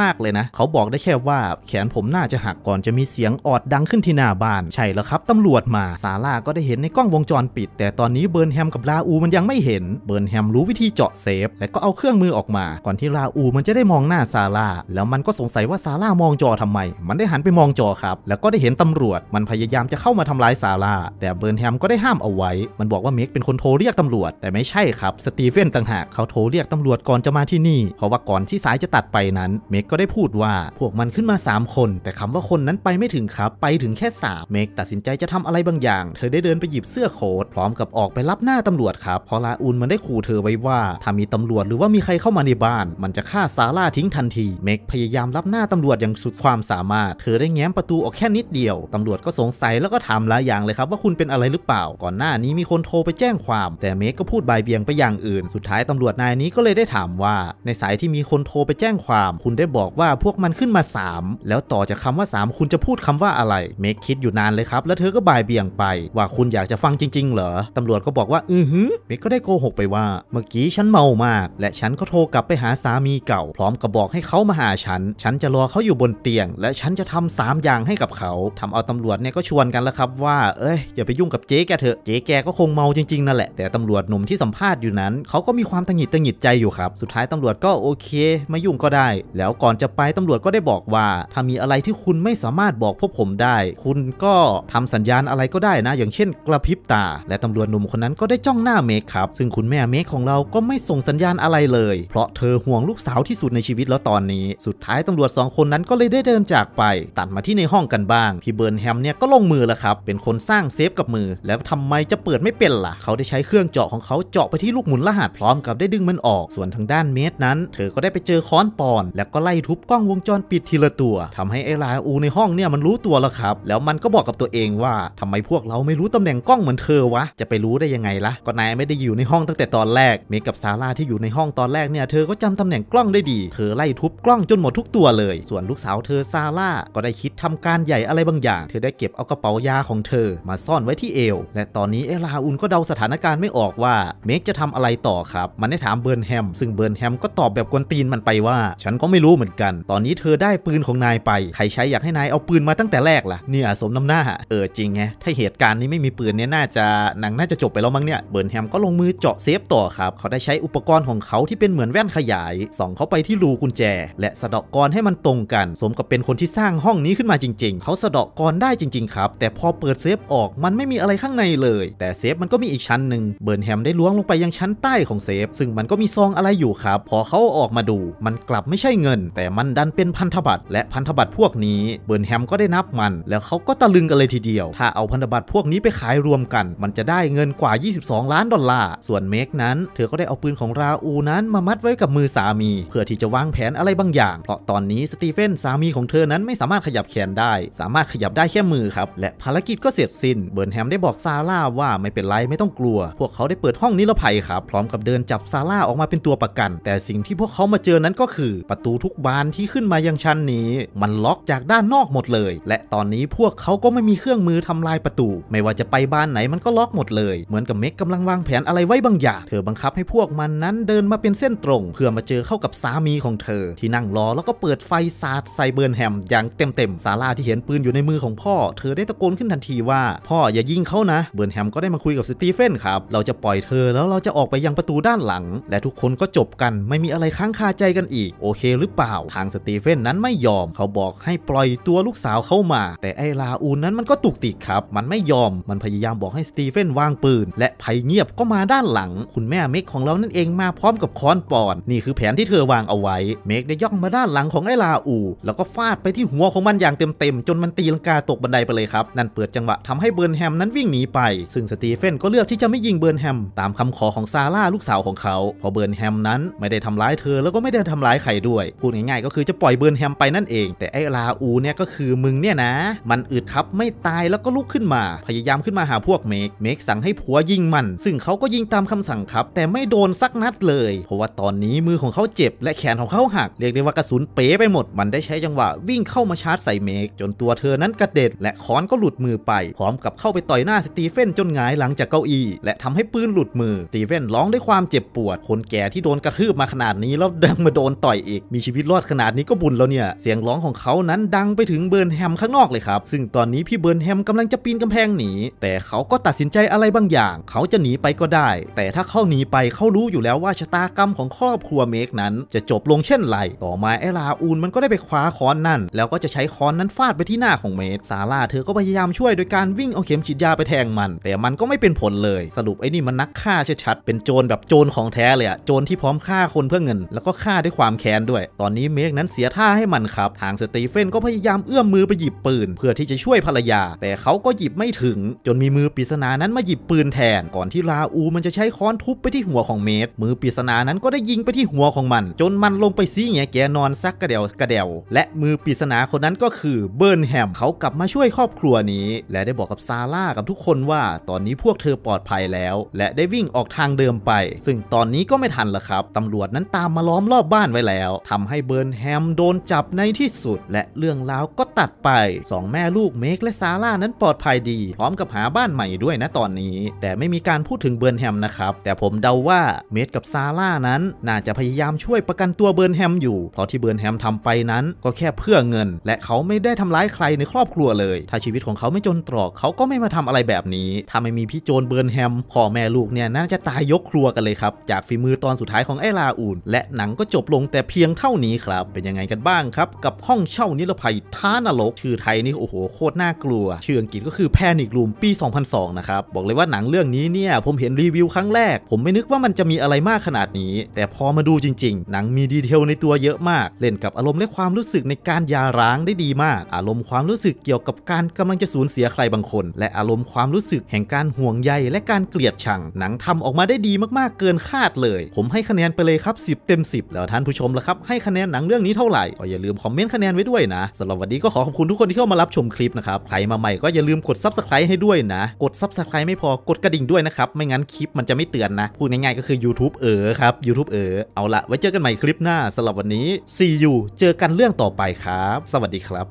มากเลยนะ เขาบอกได้แค่ว่า แขนผมน่าจะหักก่อนจะมีเสียงออดดังขึ้นที่หน้าบ้าน ใช่แล้วครับ ตำรวจมาซาร่าก็ได้เห็นในกล้องวงจรปิด แต่ตอนนี้เบิร์นแฮมกับลาอูมันยังไม่เห็นเบิร์นแฮมรู้วิธีเจาะเซฟ และก็เอาเครื่องมือออกมาก่อนที่ลาอูมันจะได้มองหน้าซาร่าแล้วมันก็สงสัยว่าซาร่ามองจอทำไมมันได้หันไปมองจอครับ แล้วก็ได้เห็นตำรวจ มันพยายามจะเข้ามาทำลายซาร่าแต่เบิร์นแฮมก็ได้ห้ามเอาไว้มันบอกว่าเมกเป็นคนโทรเรียกตำรวจ แต่ไม่ใช่ครับสตีเฟนต่างหากเขาโทรเรียกตำรวจก่อนจะมาที่นนี่เพราะว่าก่อนที่สายจะตัดไปนั้นเมกก็ได้พูดว่า พวกมันขึ้นมา 3 คน แต่คำว่าคนนั้นไปไม่ถึงครับ ไปถึงแค่สามเมกตัดสินใจจะทำอะไรบางอย่าง เธอได้เดินไปหยิบเสื้อโค้ทพร้อมกับออกไปรับหน้าตำรวจครับพอลาอูนมันได้ขู่เธอไว้ว่า ถ้ามีตำรวจหรือว่ามีใครเข้ามาในบ้าน มันจะฆ่าซาร่าทิ้งทันที เมกพยายามรับหน้าตำรวจอย่างสุดความสามารถ เธอได้แง้มประตูออกแค่นิดเดียว ตำรวจก็สงสัยแล้วก็ถามหลายอย่างเลยครับว่าคุณเป็นอะไรหรือเปล่าก่อนหน้านี้มีคนโทรไปแจ้งความ แต่เมกก็พูดบายเบียงไปอย่างอื่น สุดท้ายตำรวจนายนี้ก็เลยได้ถามว่าในสายที่มีคนโทรไปแจ้งความ คุณได้บอกว่าพวกมันขึ้นมา 3 แล้วต่อจากคาว่า 3 คุณจะพูดคำว่าอะไร เมคคิดอยู่นานเลยครับ แล้วเธอก็บ่ายเบี่ยงไป ว่าคุณอยากจะฟังจริงๆ เหรอตำรวจก็บอกว่า อือหึเมคก็ได้โกหกไปว่า เมื่อกี้ฉันเมามาก และฉันก็โทรกลับไปหาสามีเก่า พร้อมกับบอกให้เขามาหาฉัน ฉันจะรอเขาอยู่บนเตียง และฉันจะทำ3อย่างให้กับเขาทำเอาตำรวจเนี่ยก็ชวนกันแล้วครับว่า เอ้ยอย่าไปยุ่งกับเจ๊แกเถอะ เจ๊แกก็คงเมาจริงๆ นั่นแหละ แต่ตำรวจหนุ่มที่สัมภาษณ์อยู่นั้นเขาก็มีความตังหิดตังหิดใจอยู่ครับสุดท้ายตำรวจก็โอเคไม่ยุ่งก็ได้ แล้วก่อนจะไปตำรวจก็ได้บอกว่าถ้ามีอะไรที่คุณไม่สามารถบอกพวกผมได้ คุณก็ทำสัญญาณอะไรก็ได้นะ อย่างเช่นกระพริบตาและตำรวจหนุ่มคนนั้นก็ได้จ้องหน้าเมคครับซึ่งคุณแม่เมคของเราก็ไม่ส่งสัญญาณอะไรเลย เพราะเธอห่วงลูกสาวที่สุดในชีวิตแล้วตอนนี้ สุดท้ายตำรวจ 2คนนั้นก็เลยได้เดินจากไปตัดมาที่ในห้องกันบ้างพี่เบิร์นแฮมเนี่ยก็ลงมือแล้วครับเป็นคนสร้างเซฟกับมือแล้วทำไมจะเปิดไม่เป็นละ่ะเขาได้ใช้เครื่องเจาะของเขาเจาะไปที่ลูกหมุนรหัสพร้อมกับได้ดึงมันออกส่วนทางด้านเมตรนั้นเธอก็ได้ไปเจอค้อนปอนแล้วก็ไล่ทุบกล้องวงจรปิดทีละตัว ทำให้ไอ้ลาอูในห้องเนี่ยมันรู้ตัวแล้วครับ แล้วมันก็บอกกับตัวเองว่า ทำไมพวกเราไม่รู้ตำแหน่งกล้องเหมือนเธอวะจะไปรู้ได้ยังไงล่ะก็นายไม่ได้อยู่ในห้องตั้งแต่ตอนแรกเมกับซาร่าที่อยู่ในห้องตอนแรกเนี่ยเธอก็จำตำแหน่งกล้องได้ดีเธอไล่ทุบกล้องจนหมดทุกตัว เลยส่วนลูกสาวเธอซาร่าก็ได้คิดทำการใหญ่อะไรบางอย่างเธอได้เก็บเอากระเป๋ายาของเธอ มาซ่อนไว้ที่เอวและตอนนี้เอลาอูนก็เดาสถานการณ์ไม่ออกว่าเมกจะทำอะไรต่อครับ มันได้ถามเบิร์นแฮมซึ่งเบิร์นแฮมก็ตอบแบบกวนตีนมันไปว่า ฉันก็ไม่รู้เหมือนกัน ตอนนี้เธอได้ปืนของนายไป ใครใช้อยากให้นายเอาปืนมาตั้งแต่แรกล่ะเนี่ยสมน้ำหน้า เออจริงไงถ้าเหตุการณ์นี้ไม่มีปืนเนี่ยน่าจะหนังน่าจะจบไปแล้วมั้งเนี่ยเบิร์นแฮมก็ลงมือเจาะเซฟต่อครับ เขาได้ใช้อุปกรณ์ของเขาที่เป็นเหมือนแว่นขยายส่องเข้าไปที่รูกุญแจ และสะเดาะกรให้มันตรงกัน สมกับเป็นคนที่สร้างห้องนี้ขึ้นมาจริง ๆ เขาสะเดาะกรได้จริงๆครับแต่พอเปิดเซฟออกมันไม่มีอะไรข้างในเลย แต่เซฟมันก็มีอีกชั้นหนึ่งเบิร์นแฮมได้ล้วงลงไปยังชั้นใต้ของเซฟ ซึ่งมันก็มีซองอะไรอยู่ครับพอเขาออกมาดูมันกลับไม่ใช่เงิน แต่มันดันเป็นพันธบัตรและพันธบัตรพวกนี้เบิร์นแฮมก็ได้นับมัน แล้วเขาก็ตะลึงกันเลยทีเดียว ถ้าเอาพันธบัตรพวกนี้ไปขายรวมกัน มันจะได้เงินกว่า 22 ล้านดอลลาร์ส่วนเมกนั้นเธอก็ได้เอาปืนของราอูนั้นมามัดไว้กับมือสามี เพื่อที่จะวางแผนอะไรบางอย่าง เพราะตอนนี้สตีเฟนสามีของเธอนั้นไม่สามารถขยับแขนได้ สามารถขยับได้แค่มือครับและภารกิจก็เสร็จสิ้นเบิร์นแฮมได้บอกซาร่าว่าไม่เป็นไรไม่ต้องกลัว พวกเขาได้เปิดห้องนิรภัยครับพร้อมกับเดินจับซาร่าออกมาเป็นตัวประกัน แสิ่งที่พวกเขามาเจอนั้นก็คือประตูทุกบานที่ขึ้นมายังชั้นนี้ มันล็อกจากด้านนอกหมดเลย และตอนนี้พวกเขาก็ไม่มีเครื่องมือทำลายประตู ไม่ว่าจะไปบ้านไหนมันก็ล็อกหมดเลยเหมือนกับเม็กกาลังวางแผนอะไรไว้บางอย่าง เธอบังคับให้พวกมันนั้นเดินมาเป็นเส้นตรง เพื่อมาเจอเข้ากับสามีของเธอ ที่นั่งรอแล้วก็เปิดไฟสาดใส่เบิร์นแฮมอย่างเต็มๆซาร่าที่เห็นปืนอยู่ในมือของพ่อ เธอได้ตะโกนขึ้นทันทีว่า พ่ออย่ายิงเขานะเบิร์นแฮมก็ได้มาคุยกับสตีเฟนครับเราจะปล่อยเธอแล้วเราจะออกไปยังประตูด้านหลังและทุกคนก็จบกันไม่มีอะไรค้างคาใจกันอีก โอเคหรือเปล่า ทางสตีเฟนนั้นไม่ยอมเขาบอกให้ปล่อยตัวลูกสาวเข้ามา แต่ไอลาอูนนั้นมันก็ตุกติกครับมันไม่ยอมมันพยายามบอกให้สตีเฟนวางปืนและไพเงียบก็มาด้านหลัง คุณแม่เมกของเรานั่นเองมาพร้อมกับค้อนปอน นี่คือแผนที่เธอวางเอาไว้เมกได้ย่องมาด้านหลังของไอลาอู แล้วก็ฟาดไปที่หัวของมันอย่างเต็มๆจนมันตีลังกาตกบันไดไปเลยครับนั่นเปิดจังหวะทำให้เบิร์นแฮมนั้นวิ่งหนีไปซึ่งสตีเฟนก็เลือกที่จะไม่ยิงเบิร์นแฮมตามคำขอของซาร่าลูกสาวของเขาพอเบิร์นแฮมนั้นไม่ได้ได้ทำร้ายเธอแล้วก็ไม่ได้ทำร้ายใครด้วย พูดง่ายๆก็คือจะปล่อยเบิร์นแฮมไปนั่นเอง แต่ไอ้ลาอูเนี่ยก็คือมึงเนี่ยนะ มันอึดครับไม่ตายแล้วก็ลุกขึ้นมา พยายามขึ้นมาหาพวกเมกเมกสั่งให้ผัวยิงมันซึ่งเขาก็ยิงตามคำสั่งครับ แต่ไม่โดนสักนัดเลยเพราะว่าตอนนี้มือของเขาเจ็บและแขนของเขาหักเรียกได้ว่ากระสุนเป๋ไปหมดมันได้ใช้จังหวะวิ่งเข้ามาชาร์จใส่เมก จนตัวเธอนั้นกระเด็ดและค้อนก็หลุดมือไปพร้อมกับเข้าไปต่อยหน้าสตีเฟนจนหงายหลังจากเก้าอี้และทำให้ปืนหลุดมือสตีเฟนร้องด้วยความเจ็บปวดคนแก่ที่โดนกระทืบมาขนาดนี้แล้วดังมาโดนต่อยอีก มีชีวิตรอดขนาดนี้ก็บุญแล้วเนี่ย เสียงร้องของเขานั้นดังไปถึงเบิร์นแฮมข้างนอกเลยครับซึ่งตอนนี้พี่เบิร์นแฮมกำลังจะปีนกำแพงหนี แต่เขาก็ตัดสินใจอะไรบางอย่าง เขาจะหนีไปก็ได้ แต่ถ้าเขาหนีไป เขารู้อยู่แล้วว่าชะตากรรมของครอบครัวเมกนั้น จะจบลงเช่นไร ต่อมาไอลาอูนมันก็ได้ไปคว้าค้อนนั่นแล้วก็จะใช้ค้อนนั้นฟาดไปที่หน้าของเมกซาร่าเธอก็พยายามช่วยโดยการวิ่งเอาเข็มฉีดยาไปแทงมัน แต่มันก็ไม่เป็นผลเลย สรุปไอ้นี่มันนักฆ่าชัดๆเป็นโจรแบบโจรของแท้เลยอะโจรที่พร้อมฆ่าคนเพื่อเงินแล้วก็ฆ่าด้วยความแค้นด้วย ตอนนี้เมกนั้นเสียท่าให้มันครับ ทางสตีเฟนก็พยายามเอื้อมมือไปหยิบปืนเพื่อที่จะช่วยภรรยา แต่เขาก็หยิบไม่ถึง จนมีมือปริศนานั้นมาหยิบปืนแทน ก่อนที่ลาอูมันจะใช้ค้อนทุบไปที่หัวของเมกมือปริศนานั้นก็ได้ยิงไปที่หัวของมัน จนมันลงไปซีเงี้ยแกนอนซักกระเดวกระเดวและมือปริศนาคนนั้นก็คือเบิร์นแฮม เขากลับมาช่วยครอบครัวนี้ และได้บอกกับซาร่ากับทุกคนว่า ตอนนี้พวกเธอปลอดภัยแล้ว และได้วิ่งออกทางเดิมไป ซึ่งตอนนี้ก็ไม่ทันละครับตำรววจนั้นตามมาล้อมรอบบ้านไว้แล้ว ทำให้เบิร์นแฮมโดนจับในที่สุด และเรื่องราวก็ตัดไป2แม่ลูกเมกและซาร่านั้นปลอดภัยดี พร้อมกับหาบ้านใหม่ด้วยนะตอนนี้แต่ไม่มีการพูดถึงเบิร์นแฮมนะครับ แต่ผมเดาว่าเมกกับซาร่านั้นน่าจะพยายามช่วยประกันตัวเบิร์นแฮมอยู่เพราะที่เบิร์นแฮมทำไปนั้นก็แค่เพื่อเงิน และเขาไม่ได้ทำร้ายใครในครอบครัวเลย ถ้าชีวิตของเขาไม่จนตรอกเขาก็ไม่มาทำอะไรแบบนี้ถ้าไม่มีพี่โจนเบิร์นแฮมพ่อแม่ลูกเนี่ยน่าจะตายยกครัวกันเลยครับจากฝีมือตอนสุดท้ายของไอ้ลาาอูนและหนังก็จบลงแต่เพียงเท่านี้ครับ เป็นยังไงกันบ้างครับ กับห้องเช่านิรภัยท้านรกชื่อไทยนี่โอ้โหโคตรน่ากลัวชื่ออังกฤษก็คือแพนิกรูมปี 2002 นะครับ บอกเลยว่าหนังเรื่องนี้เนี่ย ผมเห็นรีวิวครั้งแรกผมไม่นึกว่ามันจะมีอะไรมากขนาดนี้ แต่พอมาดูจริงๆ หนังมีดีเทลในตัวเยอะมาก เล่นกับอารมณ์และความรู้สึกในการยาร้างได้ดีมาก อารมณ์ความรู้สึกเกี่ยวกับการกำลังจะสูญเสียใครบางคน และอารมณ์ความรู้สึกแห่งการห่วงใยและการเกลียดชัง หนังทำออกมาได้ดีมากๆ เกินคาดเลย ผมให้คะแนนไปเลยยครับ 10 เต็ม 10 แล้วท่านผู้ชมล่ะครับ ให้คะแนน หนังเรื่องนี้ เท่าไหร่ก็อย่าลืม คอมเมนต์คะแนน ไว้ด้วยนะสำหรับวันนี้ก็ขอขอบคุณทุกคนที่เข้ามารับชมคลิปนะครับ ใครมาใหม่ก็อย่าลืมกด subscribe ให้ด้วยนะ กด subscribe ไม่พอกดกระดิ่งด้วยนะครับ ไม่งั้นคลิปมันจะไม่เตือนนะพูดง่ายๆก็คือ YouTube เออครับ YouTube เออเอาละไว้เจอกันใหม่คลิปหน้าสำหรับวันนี้ see you เจอกันเรื่องต่อไปครับ สวัสดีครับ